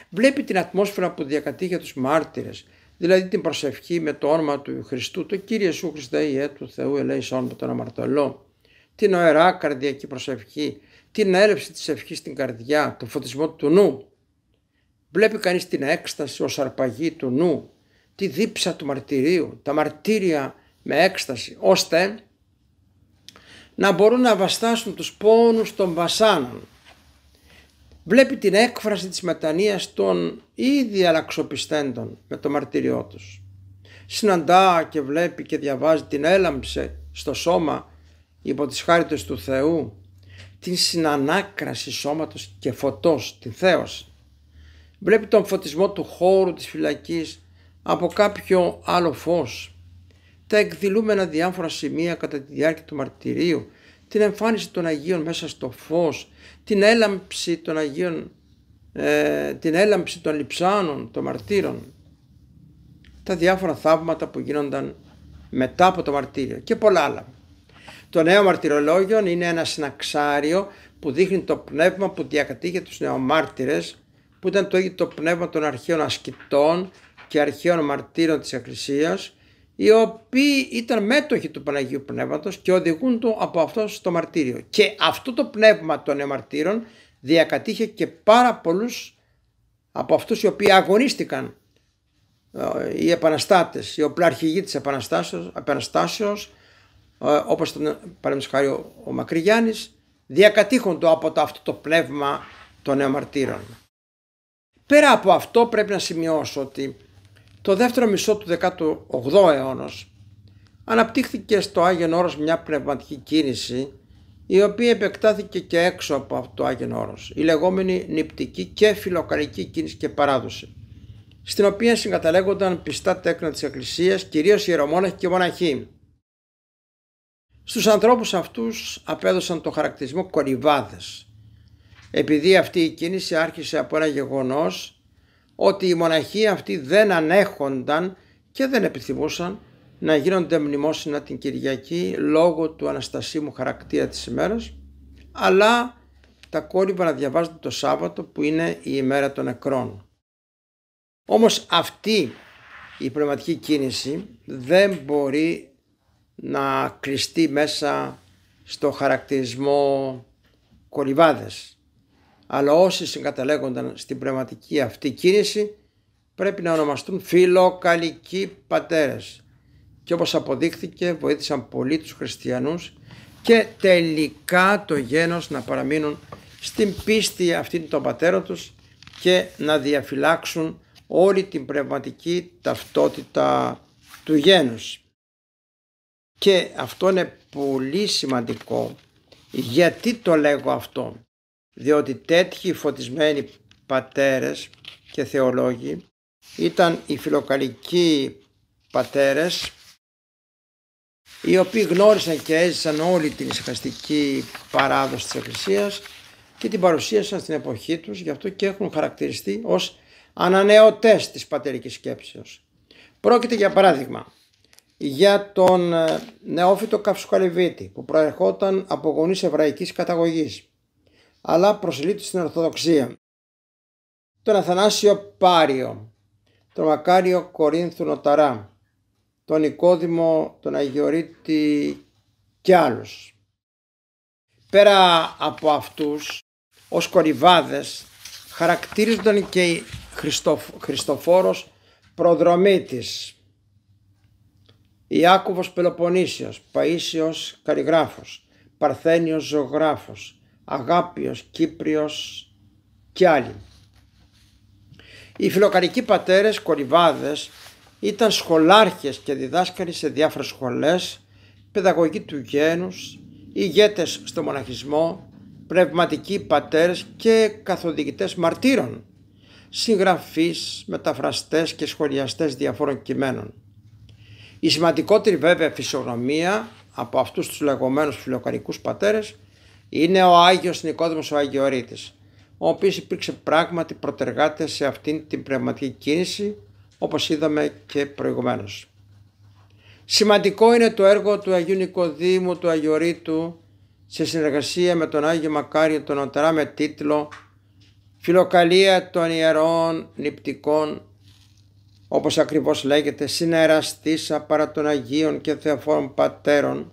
Βλέπει την ατμόσφαιρα που διακατεί για τους μάρτυρες, δηλαδή την προσευχή με το όνομα του Χριστού, το Κύριε Σου Χριστέ Ιε του Θεού ελέησόν με τον αμαρτωλό, την οερά καρδιακή προσευχή, την έλευση της ευχής στην καρδιά, τον φωτισμό του νου. Βλέπει κανείς την έκσταση ως αρπαγή του νου, τη δίψα του μαρτυρίου, τα μαρτύρια με έκσταση, ώστε να μπορούν να βαστάσουν τους πόνους των βασάνων. Βλέπει την έκφραση της μετανοίας των ήδη αλλαξοπιστέντων με το μαρτύριό τους. Συναντά και βλέπει και διαβάζει την έλαμψε στο σώμα υπό τις χάριτες του Θεού, την συνανάκραση σώματος και φωτός, την θέωση. Βλέπει τον φωτισμό του χώρου της φυλακής από κάποιο άλλο φως τα εκδηλούμενα διάφορα σημεία κατά τη διάρκεια του μαρτυρίου, την εμφάνιση των Αγίων μέσα στο φως, την έλαμψη των Αγίων, ε, την έλαμψη των λιψάνων, των μαρτύρων, τα διάφορα θαύματα που γίνονταν μετά από το μαρτύριο και πολλά άλλα. Το νέο μαρτυρολόγιο είναι ένα συναξάριο που δείχνει το πνεύμα που διακατήχε τους νεομάρτυρες που ήταν το ίδιο το πνεύμα των αρχαίων ασκητών και αρχαίων μαρτύρων της Εκκλησίας οι οποίοι ήταν μέτοχοι του Παναγίου Πνεύματος και οδηγούν του από αυτό στο μαρτύριο. Και αυτό το πνεύμα των εμαρτύρων διακατήχε και πάρα πολλούς από αυτούς οι οποίοι αγωνίστηκαν ε, οι επαναστάτες, οι οπλαρχηγοί της επαναστάσεως, επαναστάσεως ε, όπως ήταν χάρη ο Μακρυγιάννης, διακατήχοντο από αυτό το πνεύμα των εμαρτύρων. Πέρα από αυτό πρέπει να σημειώσω ότι το δεύτερο μισό του 18ου αιώνα αναπτύχθηκε στο Άγιον Όρος μια πνευματική κίνηση η οποία επεκτάθηκε και έξω από το Άγιον Όρος, η λεγόμενη νηπτική και φιλοκαρική κίνηση και παράδοση, στην οποία συγκαταλέγονταν πιστά τέκνα της Εκκλησίας, κυρίως ιερομόναχοι και μοναχοί. Στους ανθρώπους αυτούς απέδωσαν το χαρακτηρισμό κορυβάδες, επειδή αυτή η κίνηση άρχισε από ένα γεγονός ότι οι μοναχοί αυτοί δεν ανέχονταν και δεν επιθυμούσαν να γίνονται μνημόσυνα την Κυριακή λόγω του Αναστασίμου χαρακτήρα της ημέρας αλλά τα κόλυβα να διαβάζονται το Σάββατο που είναι η ημέρα των νεκρών. Όμως αυτή η πνευματική κίνηση δεν μπορεί να κλειστεί μέσα στο χαρακτηρισμό κολυβάδες αλλά όσοι συγκαταλέγονταν στην πνευματική αυτή κίνηση πρέπει να ονομαστούν φιλοκαλικοί πατέρες και όπως αποδείχθηκε βοήθησαν πολύ τους χριστιανούς και τελικά το γένος να παραμείνουν στην πίστη αυτήν των πατέρων τους και να διαφυλάξουν όλη την πνευματική ταυτότητα του γένους. Και αυτό είναι πολύ σημαντικό. Γιατί το λέγω αυτό διότι τέτοιοι φωτισμένοι πατέρες και θεολόγοι ήταν οι φιλοκαλικοί πατέρες οι οποίοι γνώρισαν και έζησαν όλη την ησυχαστική παράδοση της Εκκλησίας και την παρουσίασαν στην εποχή τους, γι' αυτό και έχουν χαρακτηριστεί ως ανανεωτές της πατερικής σκέψης. Πρόκειται για παράδειγμα για τον ε, νεόφυτο Καυσουκαλιβίτη που προερχόταν από γονείς εβραϊκής καταγωγής αλλά προσελήφθη στην Ορθοδοξία. Τον Αθανάσιο Πάριο, τον Μακάριο Κορίνθου Νοταρά, τον Νικόδημο, τον Αγιορείτη και άλλους. Πέρα από αυτούς, ως κορυβάδες, χαρακτήριζονταν και οι Χριστοφ... Χριστοφόρος Προδρομήτης, Ιάκωβος Πελοποννήσιος, Παΐσιος Καριγράφος, Παρθένιος Ζωγράφος, Αγάπιος, Κύπριος και άλλοι. Οι φιλοκαρικοί πατέρες κορυβάδες ήταν σχολάρχες και διδάσκαλοι σε διάφορες σχολές, παιδαγωγοί του γένους, ηγέτες στο μοναχισμό, πνευματικοί πατέρες και καθοδηγητές μαρτύρων, συγγραφείς, μεταφραστές και σχολιαστές διαφόρων κειμένων. Η σημαντικότερη βέβαια φυσιογνωμία από αυτούς τους λεγόμενους φιλοκαρικούς πατέρες είναι ο Άγιος Νικόδημος ο Αγιορείτης, ο οποίος υπήρξε πράγματι προτεργάτες σε αυτήν την πνευματική κίνηση, όπως είδαμε και προηγουμένως. Σημαντικό είναι το έργο του Αγίου Νικοδήμου του Αγιορείτου σε συνεργασία με τον Άγιο Μακάριο τον Οτερά με τίτλο «Φιλοκαλία των Ιερών Νηπτικών» όπως ακριβώς λέγεται «Συνεραστήσα παρά των Αγίων και Θεοφόρων Πατέρων»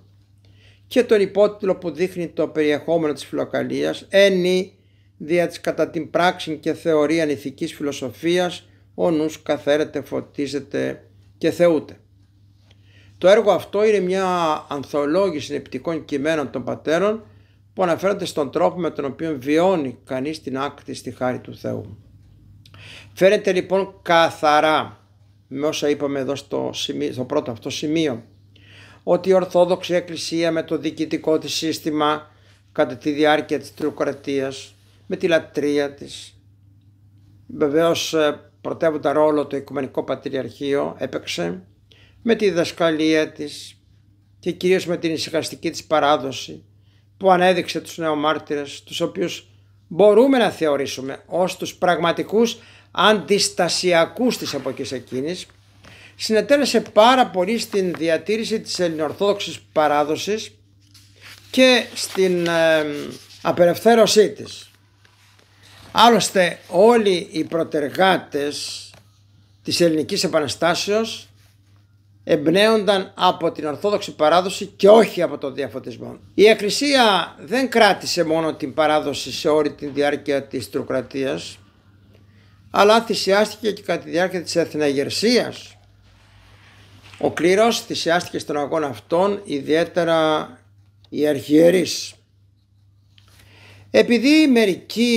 και τον υπότιτλο που δείχνει το περιεχόμενο της φιλοκαλίας ένι δια της κατά την πράξη και θεωρία ηθικής φιλοσοφίας ο νους καθαίρεται, φωτίζεται και θεούται. Το έργο αυτό είναι μια ανθολόγηση συνεπτικών κειμένων των πατέρων που αναφέρονται στον τρόπο με τον οποίο βιώνει κανείς την άκρη στη χάρη του Θεού. Φαίνεται λοιπόν καθαρά με όσα είπαμε εδώ στο, στο πρώτο αυτό σημείο ότι η Ορθόδοξη Εκκλησία με το διοικητικό της σύστημα κατά τη διάρκεια της τριοκρατίας, με τη λατρεία της, βεβαίως ε, πρωτεύοντα ρόλο το Οικουμενικό Πατριαρχείο έπαιξε, με τη διδασκαλία της και κυρίως με την ησυχαστική της παράδοση που ανέδειξε τους νεομάρτυρες, τους οποίους μπορούμε να θεωρήσουμε ως τους πραγματικούς αντιστασιακούς της εποχής εκείνης συνετέλεσε πάρα πολύ στην διατήρηση της ελληνοορθόδοξης παράδοσης και στην απελευθέρωσή της. Άλλωστε όλοι οι προτεργάτες της ελληνικής επαναστάσεως εμπνέονταν από την ορθόδοξη παράδοση και όχι από τον διαφωτισμό. Η Εκκλησία δεν κράτησε μόνο την παράδοση σε όλη τη διάρκεια της τροκρατίας αλλά θυσιάστηκε και κατά τη διάρκεια της εθναγερσίας ο κλήρος θυσιάστηκε στον αγώνα αυτόν, ιδιαίτερα οι αρχιερείς. Επειδή μερικοί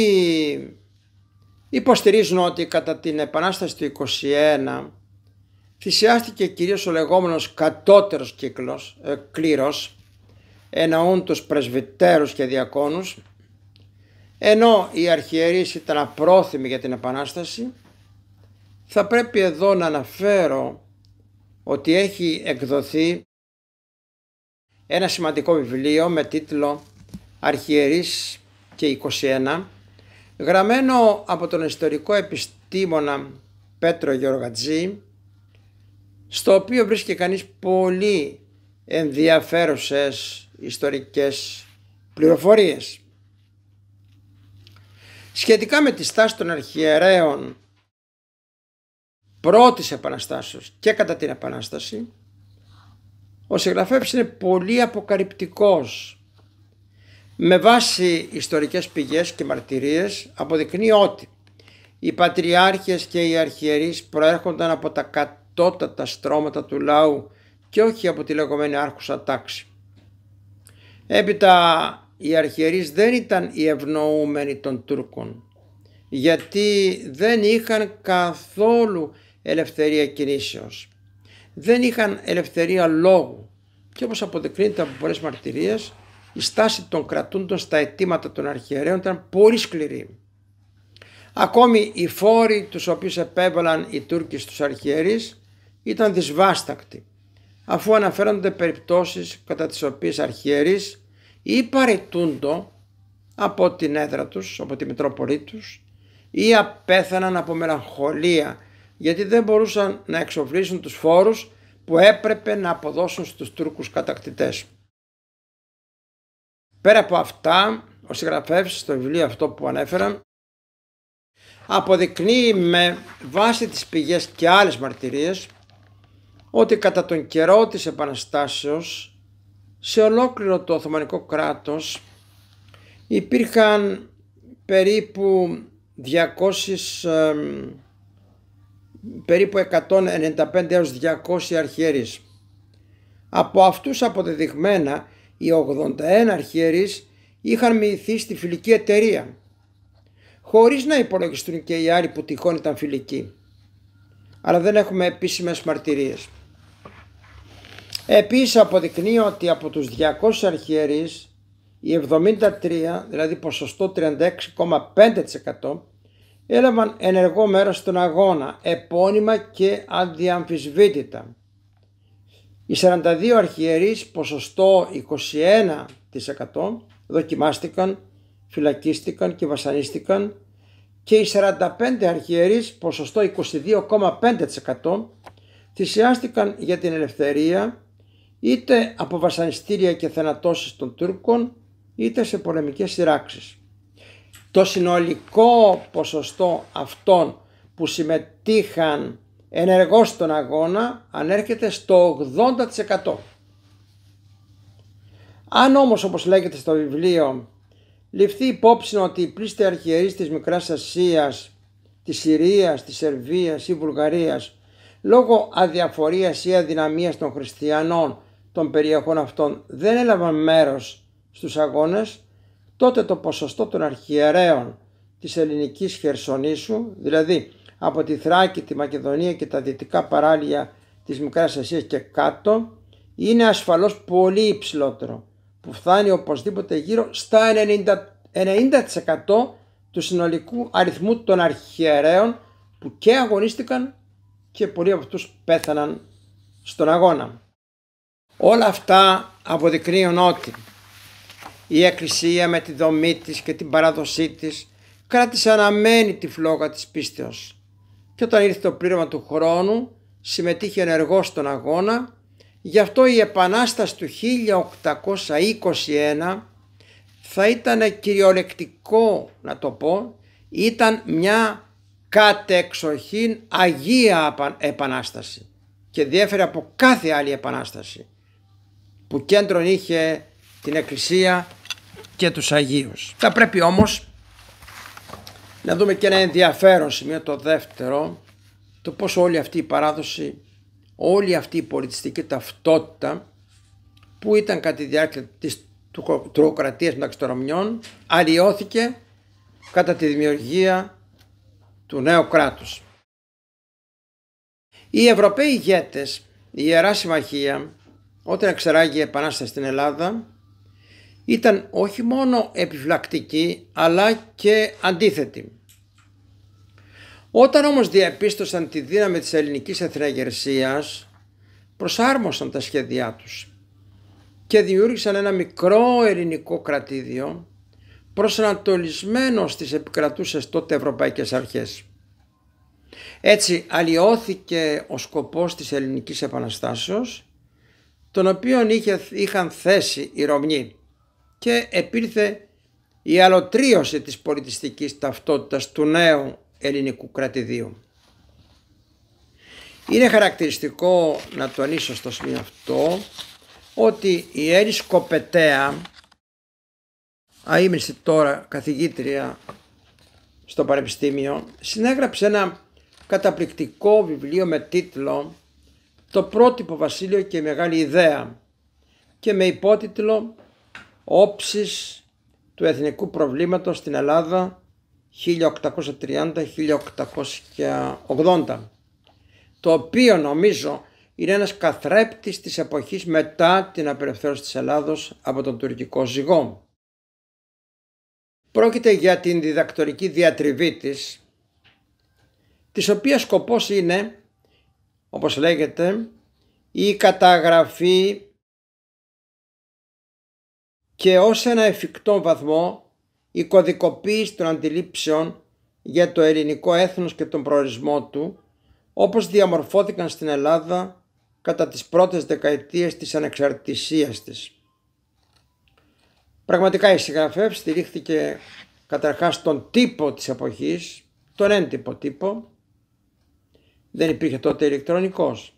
υποστηρίζουν ότι κατά την Επανάσταση του 21 θυσιάστηκε κυρίως ο λεγόμενος κατώτερος κύκλος, ε, κλήρος, εννοούν τους πρεσβυτέρους και διακόνους, ενώ οι αρχιερείς ήταν απρόθυμοι για την Επανάσταση, θα πρέπει εδώ να αναφέρω ότι έχει εκδοθεί ένα σημαντικό βιβλίο με τίτλο «Αρχιερείς και 21» γραμμένο από τον ιστορικό επιστήμονα Πέτρο Γεωργατζή στο οποίο βρίσκει κανείς πολύ ενδιαφέρουσες ιστορικές πληροφορίες. Σχετικά με τη στάση των αρχιερέων πρώτης επαναστάσεως και κατά την επανάσταση ο συγγραφέας είναι πολύ αποκαρυπτικός με βάση ιστορικές πηγές και μαρτυρίες αποδεικνύει ότι οι πατριάρχες και οι αρχιερείς προέρχονταν από τα κατώτατα στρώματα του λαού και όχι από τη λεγόμενη άρχουσα τάξη. Έπειτα οι αρχιερείς δεν ήταν οι ευνοούμενοι των Τούρκων γιατί δεν είχαν καθόλου ελευθερία κινήσεως. Δεν είχαν ελευθερία λόγου και όπως αποδεικνύεται από πολλές μαρτυρίες η στάση των κρατούντων στα αιτήματα των αρχιερέων ήταν πολύ σκληρή. Ακόμη οι φόροι τους οποίους επέβαλαν οι Τούρκοι στους αρχιερείς ήταν δυσβάστακτοι αφού αναφέρονται περιπτώσεις κατά τις οποίες αρχιερείς ή παρετούντο από την έδρα τους, από τη Μητρόπολή τους ή απέθαναν από μελαγχολία γιατί δεν μπορούσαν να εξοφλήσουν τους φόρους που έπρεπε να αποδώσουν στους Τούρκους κατακτητές. Πέρα από αυτά, ο συγγραφέας στο βιβλίο αυτό που ανέφερα αποδεικνύει με βάση τις πηγές και άλλες μαρτυρίες ότι κατά τον καιρό της Επαναστάσεως σε ολόκληρο το Οθωμανικό κράτος υπήρχαν περίπου 200 περίπου 195 έως 200 αρχιέρεις. Από αυτούς αποδεδειγμένα οι 81 αρχιέρεις είχαν μοιηθεί στη φιλική εταιρεία χωρίς να υπολογιστούν και οι άλλοι που τυχόν ήταν φιλικοί. Αλλά δεν έχουμε επίσημες μαρτυρίες. Επίσης αποδεικνύει ότι από τους 200 αρχιερείς οι 73, δηλαδή ποσοστό 36,5% έλαβαν ενεργό μέρος στον αγώνα, επώνυμα και αδιαμφισβήτητα. Οι 42 αρχιερείς, ποσοστό 21%, δοκιμάστηκαν, φυλακίστηκαν και βασανίστηκαν και οι 45 αρχιερείς, ποσοστό 22,5%, θυσιάστηκαν για την ελευθερία είτε από βασανιστήρια και θανατώσεις των Τούρκων είτε σε πολεμικές σειράξεις. Το συνολικό ποσοστό αυτών που συμμετείχαν ενεργώς στον αγώνα ανέρχεται στο 80%. Αν όμως όπως λέγεται στο βιβλίο ληφθεί υπόψη ότι οι πλήστε αρχιερείς της Μικράς Ασίας, της Συρίας, της Σερβίας ή Βουλγαρίας λόγω αδιαφορίας ή αδυναμίας των χριστιανών των περιοχών αυτών δεν έλαβαν μέρος στους αγώνες τότε το ποσοστό των αρχιερέων της ελληνικής Χερσονήσου, δηλαδή από τη Θράκη, τη Μακεδονία και τα δυτικά παράλια της Μικράς Ασίας και κάτω, είναι ασφαλώς πολύ υψηλότερο, που φτάνει οπωσδήποτε γύρω στα 90%, 90% του συνολικού αριθμού των αρχιερέων που και αγωνίστηκαν και πολλοί από αυτούς πέθαναν στον αγώνα. Όλα αυτά αποδεικνύουν ότι η Εκκλησία με τη δομή της και την παράδοσή της κράτησε αναμένη τη φλόγα της πίστεως και όταν ήρθε το πλήρωμα του χρόνου συμμετείχε ενεργός στον αγώνα γι' αυτό η Επανάσταση του 1821 θα ήταν κυριολεκτικό να το πω ήταν μια κατεξοχήν Αγία Επανάσταση και διέφερε από κάθε άλλη Επανάσταση που κέντρον είχε την Εκκλησία και τους Αγίους. Θα πρέπει όμως να δούμε και ένα ενδιαφέρον σημείο το δεύτερο, το πως όλη αυτή η παράδοση, όλη αυτή η πολιτιστική ταυτότητα που ήταν κατά τη διάρκεια της τουρκοκρατίας μεταξύ των Ρωμιών αλλοιώθηκε κατά τη δημιουργία του νέου κράτους. Οι Ευρωπαίοι ηγέτες, η Ιερά Συμμαχία, όταν εξεράγει η Επανάσταση στην Ελλάδα, ήταν όχι μόνο επιφυλακτική αλλά και αντίθετη. Όταν όμως διαπίστωσαν τη δύναμη της ελληνικής εθνεγερσίας προσάρμοσαν τα σχέδιά τους και δημιούργησαν ένα μικρό ελληνικό κρατήδιο προσανατολισμένο στις επικρατούσες τότε ευρωπαϊκές αρχές. Έτσι αλλοιώθηκε ο σκοπός της ελληνικής επαναστάσεως τον οποίον είχαν θέσει οι Ρωμνοί και επήρθε η αλωτρίωση της πολιτιστικής ταυτότητας του νέου ελληνικού κρατηδίου. Είναι χαρακτηριστικό να τονίσω στο σημείο αυτό ότι η Έλλη Σκοπετέα, αείμνηση τώρα καθηγήτρια στο Πανεπιστήμιο, συνέγραψε ένα καταπληκτικό βιβλίο με τίτλο «Το πρότυπο βασίλειο και η μεγάλη ιδέα» και με υπότιτλο Όψεις του εθνικού προβλήματος στην Ελλάδα 1830-1880 το οποίο νομίζω είναι ένας καθρέπτης της εποχής μετά την απελευθέρωση της Ελλάδος από τον τουρκικό ζυγό. Πρόκειται για την διδακτορική διατριβή της, της οποίας σκοπός είναι, όπως λέγεται, η καταγραφή και ως ένα εφικτό βαθμό η κωδικοποίηση των αντιλήψεων για το ελληνικό έθνος και τον προορισμό του όπως διαμορφώθηκαν στην Ελλάδα κατά τις πρώτες δεκαετίες της ανεξαρτησίας της. Πραγματικά η συγγραφέα στηρίχθηκε καταρχάς τον τύπο της εποχής, τον έντυπο τύπο, δεν υπήρχε τότε ηλεκτρονικός.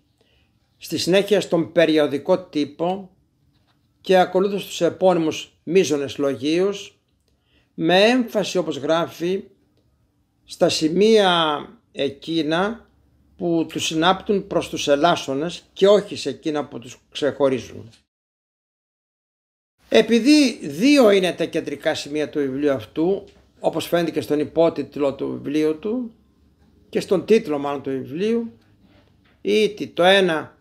Στη συνέχεια στον περιοδικό τύπο και ακολούθως τους επώνυμους μίζωνες λογίους με έμφαση όπως γράφει στα σημεία εκείνα που τους συνάπτουν προς τους Ελλάσσονες και όχι σε εκείνα που τους ξεχωρίζουν. Επειδή δύο είναι τα κεντρικά σημεία του βιβλίου αυτού, όπως φαίνεται και στον υπότιτλο του βιβλίου του και στον τίτλο μάλλον του βιβλίου, ήτι το ένα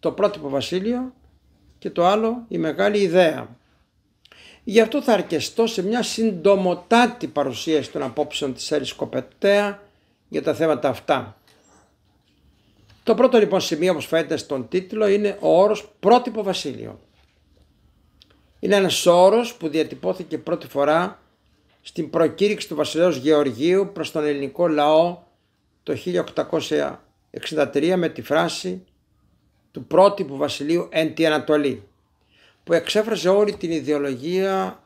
το πρότυπο βασίλειο και το άλλο η μεγάλη ιδέα. Γι' αυτό θα αρκεστώ σε μια συντομοτάτη παρουσίαση των απόψεων της Έλλης για τα θέματα αυτά. Το πρώτο λοιπόν σημείο όπως φαίνεται στον τίτλο είναι ο όρος πρότυπο βασίλειο. Είναι ένας όρος που διατυπώθηκε πρώτη φορά στην προκήρυξη του βασιλέως Γεωργίου προς τον ελληνικό λαό το 1863 με τη φράση του πρότυπου βασιλείου εν τη Ανατολή που εξέφρασε όλη την ιδεολογία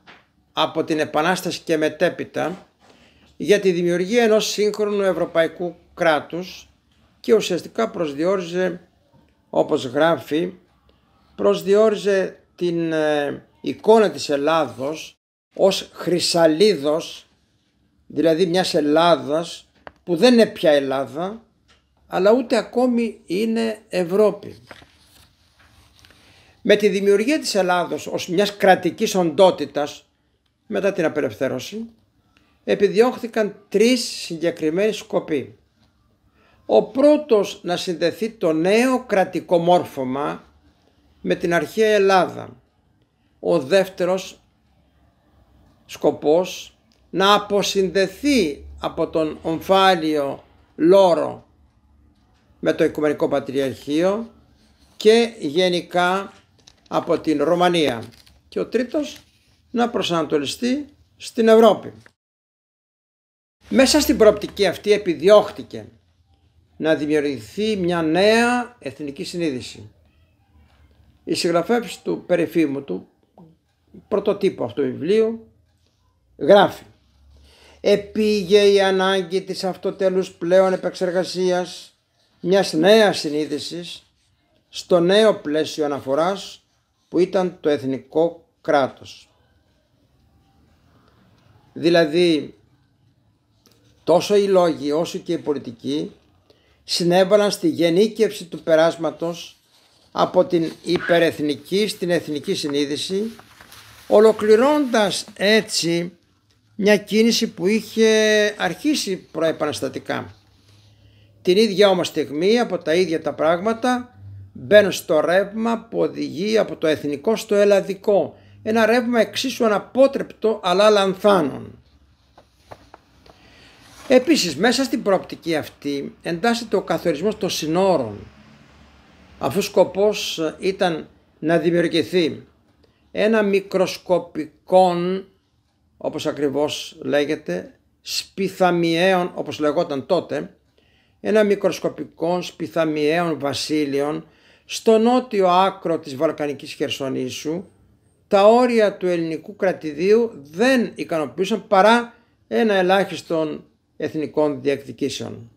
από την Επανάσταση και μετέπειτα για τη δημιουργία ενός σύγχρονου ευρωπαϊκού κράτους και ουσιαστικά προσδιόριζε όπως γράφει προσδιόριζε την ε, εικόνα της Ελλάδος ως χρυσαλίδος δηλαδή μιας Ελλάδας που δεν είναι πια Ελλάδα αλλά ούτε ακόμη είναι Ευρώπη. Με τη δημιουργία της Ελλάδος ως μιας κρατικής οντότητας μετά την απελευθέρωση επιδιώχθηκαν τρεις συγκεκριμένες σκοποί. Ο πρώτος να συνδεθεί το νέο κρατικό μόρφωμα με την αρχαία Ελλάδα. Ο δεύτερος σκοπός να αποσυνδεθεί από τον ομφάλιο λόρο με το Οικουμενικό Πατριαρχείο και γενικά από την Ρωμανία και ο τρίτος να προσανατολιστεί στην Ευρώπη. Μέσα στην προοπτική αυτή επιδιώχτηκε να δημιουργηθεί μια νέα εθνική συνείδηση. Η συγγραφέψη του περιφήμου του, πρωτοτύπου αυτού του βιβλίου, γράφει «Επήγε η ανάγκη της αυτοτέλους πλέον επεξεργασίας μια νέα συνείδηση στο νέο πλαίσιο αναφοράς που ήταν το εθνικό κράτος. Δηλαδή τόσο οι λόγοι όσο και οι πολιτικοί συνέβαλαν στη γενίκευση του περάσματος από την υπερεθνική στην εθνική συνείδηση ολοκληρώντας έτσι μια κίνηση που είχε αρχίσει προεπαναστατικά. Την ίδια όμως στιγμή από τα ίδια τα πράγματα μπαίνω στο ρεύμα που οδηγεί από το εθνικό στο ελλαδικό. Ένα ρεύμα εξίσου αναπότρεπτο αλλά λανθάνων. Επίσης μέσα στην προοπτική αυτή εντάσσεται ο καθορισμός των συνόρων. Αφού σκοπός ήταν να δημιουργηθεί ένα μικροσκοπικό όπως ακριβώς λέγεται σπιθαμιαίων όπως λεγόταν τότε ένα μικροσκοπικό σπιθαμιαίο βασίλειων στο νότιο άκρο της Βαλκανικής Χερσονήσου, τα όρια του ελληνικού κρατηδίου δεν ικανοποιούσαν παρά ένα ελάχιστον εθνικών διεκδικήσεων.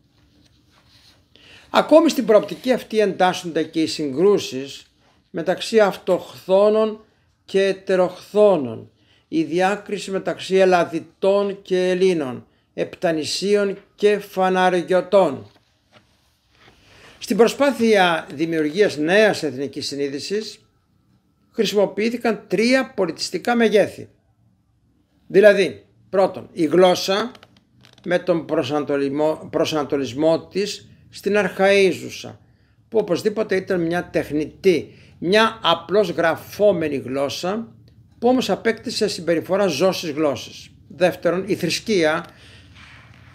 Ακόμη στην προοπτική αυτή εντάσσονται και οι συγκρούσεις μεταξύ αυτοχθόνων και ετεροχθόνων, η διάκριση μεταξύ Ελλαδιτών και Ελλήνων, Επτανησίων και Φαναριωτών. Στην προσπάθεια δημιουργίας νέας εθνικής συνείδησης χρησιμοποιήθηκαν τρία πολιτιστικά μεγέθη. Δηλαδή, πρώτον, η γλώσσα με τον προσανατολισμό, της στην αρχαΐζουσα, που οπωσδήποτε ήταν μια τεχνητή, μια απλώς γραφόμενη γλώσσα, που όμως απέκτησε συμπεριφορά ζώσης γλώσσης. Δεύτερον, η θρησκεία,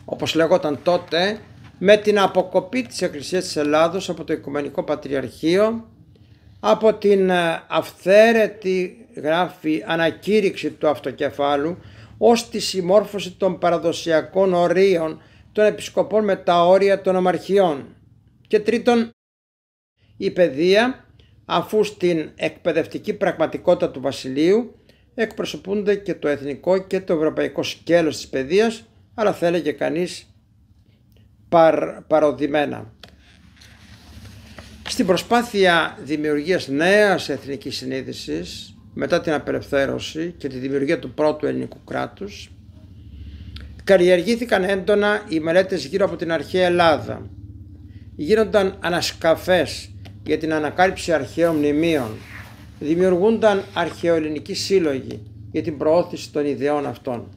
όπως λεγόταν τότε, με την αποκοπή της Εκκλησίας της Ελλάδος από το Οικουμενικό Πατριαρχείο, από την ε, αυθαίρετη γράφη ανακήρυξη του αυτοκεφάλου ως τη συμμόρφωση των παραδοσιακών ορίων των επισκοπών με τα όρια των ομαρχιών. Και τρίτον, η παιδεία αφού στην εκπαιδευτική πραγματικότητα του βασιλείου εκπροσωπούνται και το εθνικό και το ευρωπαϊκό σκέλος της παιδείας, αλλά θα έλεγε κανείς παρ, παροδημένα. Στην προσπάθεια δημιουργίας νέας εθνικής συνείδησης μετά την απελευθέρωση και τη δημιουργία του πρώτου ελληνικού κράτους Καλλιεργήθηκαν έντονα οι μελέτες γύρω από την αρχαία Ελλάδα. Γίνονταν ανασκαφές για την ανακάλυψη αρχαίων μνημείων. Δημιουργούνταν αρχαιοελληνικοί σύλλογοι για την προώθηση των ιδεών αυτών.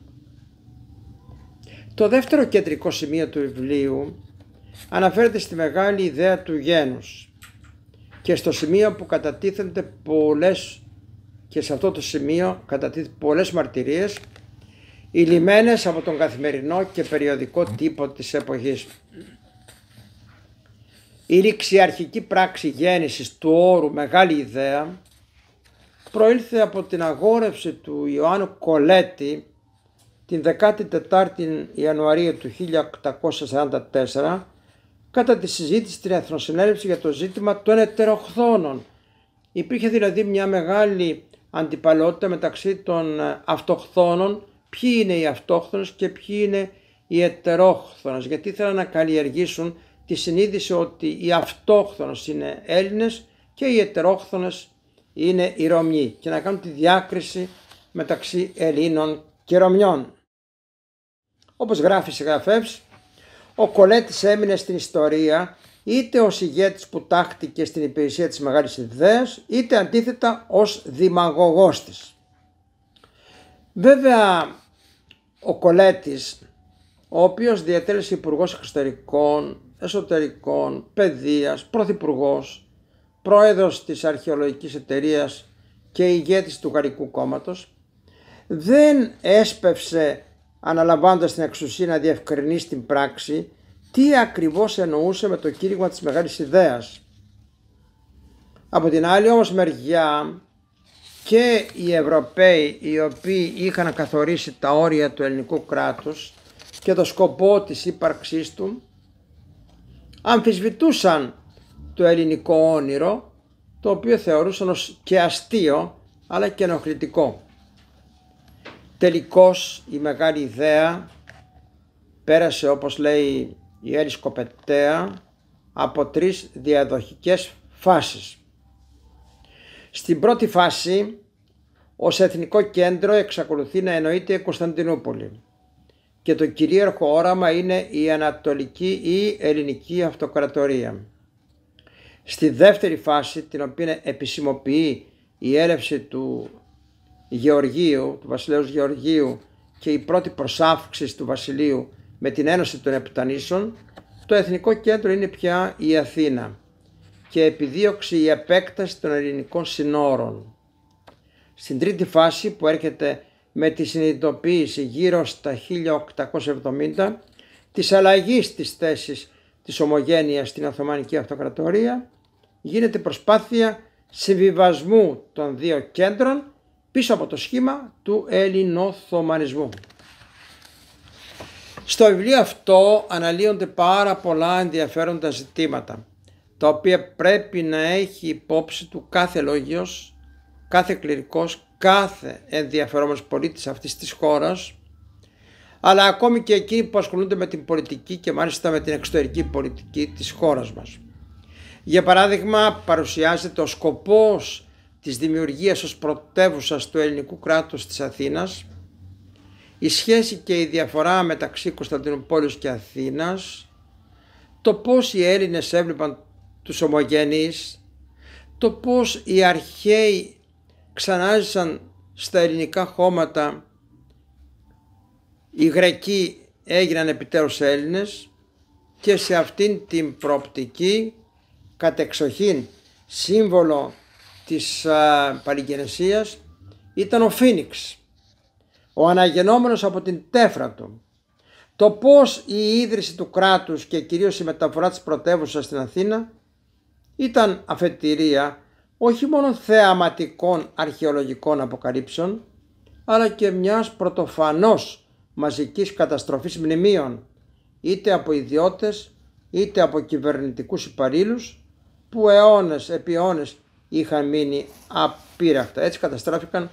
Το δεύτερο κεντρικό σημείο του βιβλίου αναφέρεται στη μεγάλη ιδέα του γένους και στο σημείο που κατατίθενται πολλές και σε αυτό το σημείο κατατίθενται πολλές μαρτυρίες ηλιμένες από τον καθημερινό και περιοδικό τύπο της εποχής. Η αρχική πράξη γέννησης του όρου «Μεγάλη ιδέα» προήλθε από την αγόρευση του Ιωάννου Κολέτη την 14η Ιανουαρίου του 1844 κατά τη συζήτηση στην Εθνοσυνέλευση για το ζήτημα των ετεροχθώνων. Υπήρχε δηλαδή μια μεγάλη αντιπαλότητα μεταξύ των ε, αυτοχθώνων, ποιοι είναι οι αυτόχθονες και ποιοι είναι οι ετερόχθονες, γιατί ήθελαν να καλλιεργήσουν τη συνείδηση ότι οι αυτόχθονες είναι Έλληνες και οι ετερόχθονες είναι οι Ρωμιοί και να κάνουν τη διάκριση μεταξύ Ελλήνων και Ρωμιών. Όπως γράφει συγγραφεύς, ο Κολέτης έμεινε στην ιστορία είτε ως ηγέτης που τάχτηκε στην υπηρεσία της μεγάλης ιδέας, είτε αντίθετα ως δημαγωγός της. Βέβαια, ο Κολέτης, ο οποίος διατέλεσε Υπουργός Εξωτερικών, Εσωτερικών, Παιδείας, Πρωθυπουργός, Πρόεδρος της Αρχαιολογικής Εταιρείας και ηγέτης του Γαρικού Κόμματος, δεν έσπευσε αναλαμβάνοντας την εξουσία να διευκρινίσει την πράξη τι ακριβώς εννοούσε με το κήρυγμα της μεγάλης ιδέας. Από την άλλη όμως μεριά και οι Ευρωπαίοι οι οποίοι είχαν καθορίσει τα όρια του ελληνικού κράτους και το σκοπό της ύπαρξής του αμφισβητούσαν το ελληνικό όνειρο το οποίο θεωρούσαν ως και αστείο αλλά και ενοχλητικό. Τελικώς η μεγάλη ιδέα πέρασε όπως λέει η Έλλης από τρεις διαδοχικές φάσεις. Στην πρώτη φάση ως εθνικό κέντρο εξακολουθεί να εννοείται η Κωνσταντινούπολη και το κυρίαρχο όραμα είναι η Ανατολική ή Ελληνική Αυτοκρατορία. Στη δεύτερη φάση την οποία επισημοποιεί η έλευση του Γεωργίου, του βασιλέως Γεωργίου και η πρώτη προσάυξη του βασιλείου με την ένωση των Επιτανήσων, το εθνικό κέντρο είναι πια η Αθήνα και επιδίωξε η επέκταση των ελληνικών συνόρων. Στην τρίτη φάση που έρχεται με τη συνειδητοποίηση γύρω στα 1870 της αλλαγής της θέσης της ομογένειας στην Οθωμανική Αυτοκρατορία γίνεται προσπάθεια συμβιβασμού των δύο κέντρων πίσω από το σχήμα του Ελληνοθωμανισμού. Στο βιβλίο αυτό αναλύονται πάρα πολλά ενδιαφέροντα ζητήματα, τα οποία πρέπει να έχει υπόψη του κάθε λόγιος, κάθε κληρικός, κάθε ενδιαφερόμενος πολίτης αυτής της χώρας, αλλά ακόμη και εκείνοι που ασχολούνται με την πολιτική και μάλιστα με την εξωτερική πολιτική της χώρας μας. Για παράδειγμα, παρουσιάζεται ο σκοπός της δημιουργίας ως πρωτεύουσας του ελληνικού κράτους της Αθήνας, η σχέση και η διαφορά μεταξύ Κωνσταντινούπολης και Αθήνας, το πώς οι Έλληνες έβλεπαν τους ομογενείς, το πώς οι αρχαίοι ξανάζησαν στα ελληνικά χώματα, οι Γρακοί έγιναν επιτέλους Έλληνες και σε αυτήν την προοπτική κατεξοχήν σύμβολο της παρηγενεσίας ήταν ο Φίνιξ, ο αναγενόμενος από την Τέφρατο. Το πώς η ίδρυση του κράτους και κυρίως η μεταφορά της πρωτεύουσα στην Αθήνα ήταν αφετηρία όχι μόνο θεαματικών αρχαιολογικών αποκαλύψεων, αλλά και μιας πρωτοφανώς μαζικής καταστροφής μνημείων, είτε από ιδιώτες, είτε από κυβερνητικούς υπαλλήλους, που αιώνες επί αιώνες είχαν μείνει απείραχτα. Έτσι καταστράφηκαν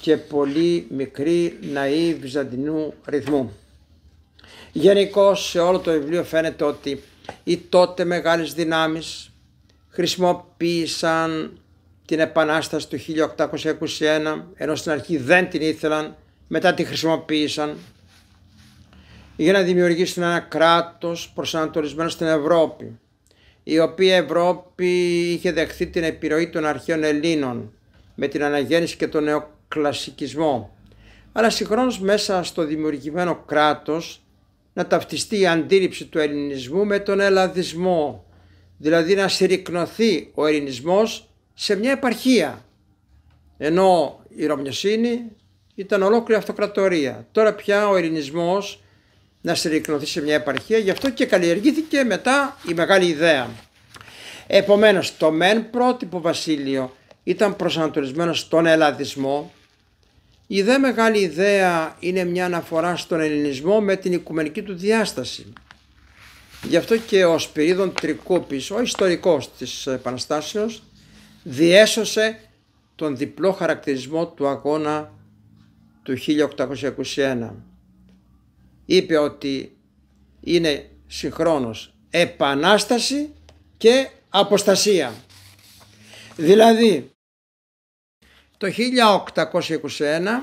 και πολύ μικροί ναοί βυζαντινού ρυθμού. Γενικώ σε όλο το βιβλίο φαίνεται ότι οι τότε μεγάλες δυνάμεις χρησιμοποίησαν την Επανάσταση του 1821 ενώ στην αρχή δεν την ήθελαν, μετά τη χρησιμοποίησαν για να δημιουργήσουν ένα κράτος προσανατολισμένο στην Ευρώπη η οποία Ευρώπη είχε δεχθεί την επιρροή των αρχαίων Ελλήνων με την αναγέννηση και τον νεοκλασικισμό, αλλά συγχρόνως μέσα στο δημιουργημένο κράτος να ταυτιστεί η αντίληψη του ελληνισμού με τον ελλαδισμό, δηλαδή να συρρυκνωθεί ο ελληνισμός σε μια επαρχία, ενώ η Ρωμιοσύνη ήταν ολόκληρη αυτοκρατορία. Τώρα πια ο ελληνισμός να συρρυκνωθεί σε μια επαρχία, γι' αυτό και καλλιεργήθηκε μετά η μεγάλη ιδέα. Επομένως, το μεν πρότυπο βασίλειο ήταν προσανατολισμένο στον ελλαδισμό, η δε μεγάλη ιδέα είναι μια αναφορά στον ελληνισμό με την οικουμενική του διάσταση. Γι' αυτό και ο Σπυρίδων Τρικούπης, ο ιστορικός της Επαναστάσεως, διέσωσε τον διπλό χαρακτηρισμό του αγώνα του 1821 είπε ότι είναι συγχρόνως επανάσταση και αποστασία. Δηλαδή, το 1821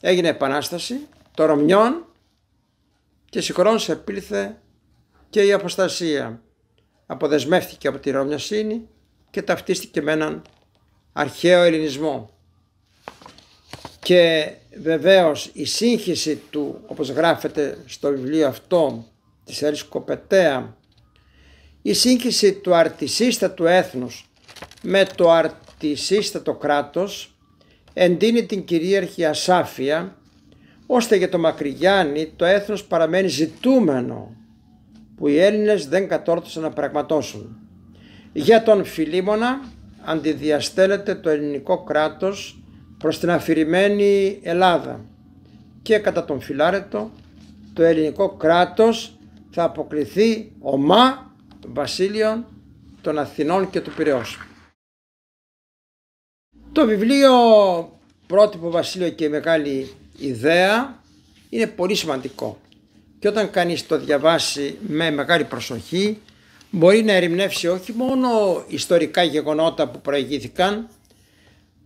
έγινε επανάσταση των Ρωμιών και συγχρόνως επήλθε και η αποστασία. Αποδεσμεύτηκε από τη Ρωμιασύνη και ταυτίστηκε με έναν αρχαίο ελληνισμό. Και Βεβαίως η σύγχυση του, όπως γράφεται στο βιβλίο αυτό, της Έλλης η σύγχυση του αρτισίστατου έθνους με το αρτισίστατο κράτος εντείνει την κυρίαρχη ασάφεια, ώστε για το Μακρυγιάννη το έθνος παραμένει ζητούμενο που οι Έλληνες δεν κατόρθωσαν να πραγματώσουν. Για τον Φιλίμωνα αντιδιαστέλλεται το ελληνικό κράτος προς την αφηρημένη Ελλάδα και κατά τον Φιλάρετο το ελληνικό κράτος θα αποκληθεί ομά βασίλειων των Αθηνών και του Πυραιός. Το βιβλίο «Πρότυπο βασίλειο και μεγάλη ιδέα» είναι πολύ σημαντικό και όταν κανείς το διαβάσει με μεγάλη προσοχή μπορεί να ερημνεύσει όχι μόνο ιστορικά γεγονότα που προηγήθηκαν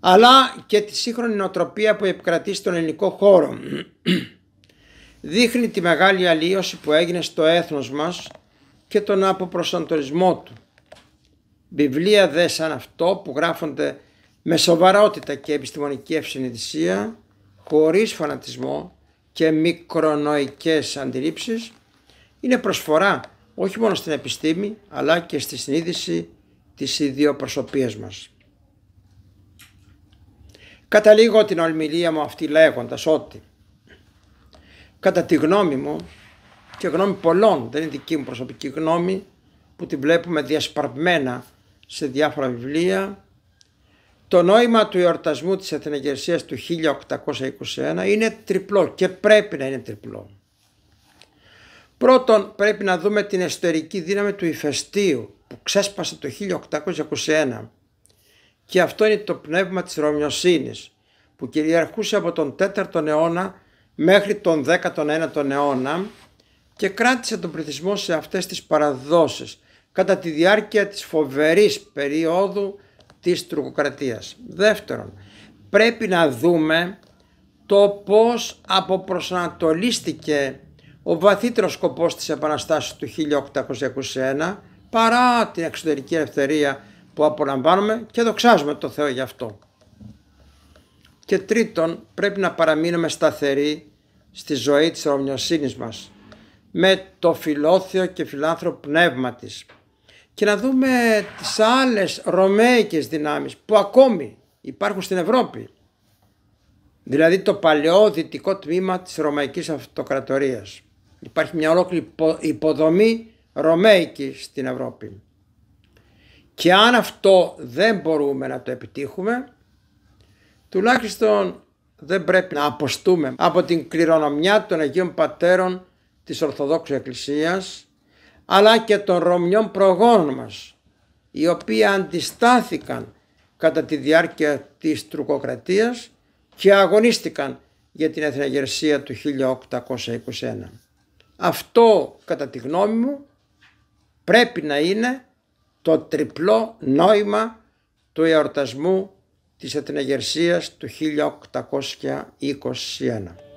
αλλά και τη σύγχρονη νοοτροπία που επικρατεί στον ελληνικό χώρο. Δείχνει τη μεγάλη αλλίωση που έγινε στο έθνος μας και τον αποπροσανατολισμό του. Βιβλία δε σαν αυτό που γράφονται με σοβαρότητα και επιστημονική ευσυνειδησία, χωρίς φανατισμό και μικρονοϊκές αντιλήψεις, είναι προσφορά όχι μόνο στην επιστήμη αλλά και στη συνείδηση της ιδιοπροσωπίας μας. Καταλήγω την ομιλία μου αυτή λέγοντας ότι κατά τη γνώμη μου και γνώμη πολλών, δεν είναι δική μου προσωπική γνώμη που την βλέπουμε διασπαρμένα σε διάφορα βιβλία, το νόημα του εορτασμού της Εθνεγερσίας του 1821 είναι τριπλό και πρέπει να είναι τριπλό. Πρώτον πρέπει να δούμε την εσωτερική δύναμη του ηφαιστείου που ξέσπασε το 1821 και αυτό είναι το πνεύμα της Ρωμιοσύνης που κυριαρχούσε από τον 4ο αιώνα μέχρι τον 19ο αιώνα και κράτησε τον πληθυσμό σε αυτές τις παραδόσεις κατά τη διάρκεια της φοβερής περίοδου της τουρκοκρατίας. Δεύτερον, πρέπει να δούμε το πώς αποπροσανατολίστηκε ο βαθύτερος σκοπός της Επαναστάσεως του 1821 παρά την εξωτερική ελευθερία που απολαμβάνουμε και δοξάζουμε το Θεό γι' αυτό. Και τρίτον, πρέπει να παραμείνουμε σταθεροί στη ζωή της ρομιοσύνης μας με το φιλόθεο και φιλάνθρωπο πνεύμα της και να δούμε τις άλλες ρωμαϊκές δυνάμεις που ακόμη υπάρχουν στην Ευρώπη δηλαδή το παλαιό δυτικό τμήμα της Ρωμαϊκής Αυτοκρατορίας. Υπάρχει μια ολόκληρη υποδομή ρωμαϊκή στην Ευρώπη. Και αν αυτό δεν μπορούμε να το επιτύχουμε, τουλάχιστον δεν πρέπει να αποστούμε από την κληρονομιά των Αγίων Πατέρων της Ορθοδόξου Εκκλησίας, αλλά και των Ρωμιών προγόνων μας, οι οποίοι αντιστάθηκαν κατά τη διάρκεια της Τρουκοκρατίας και αγωνίστηκαν για την εθνογερσία του 1821. Αυτό κατά τη γνώμη μου πρέπει να είναι το τριπλό νόημα του εορτασμού της Εθνεγερσίας του 1821.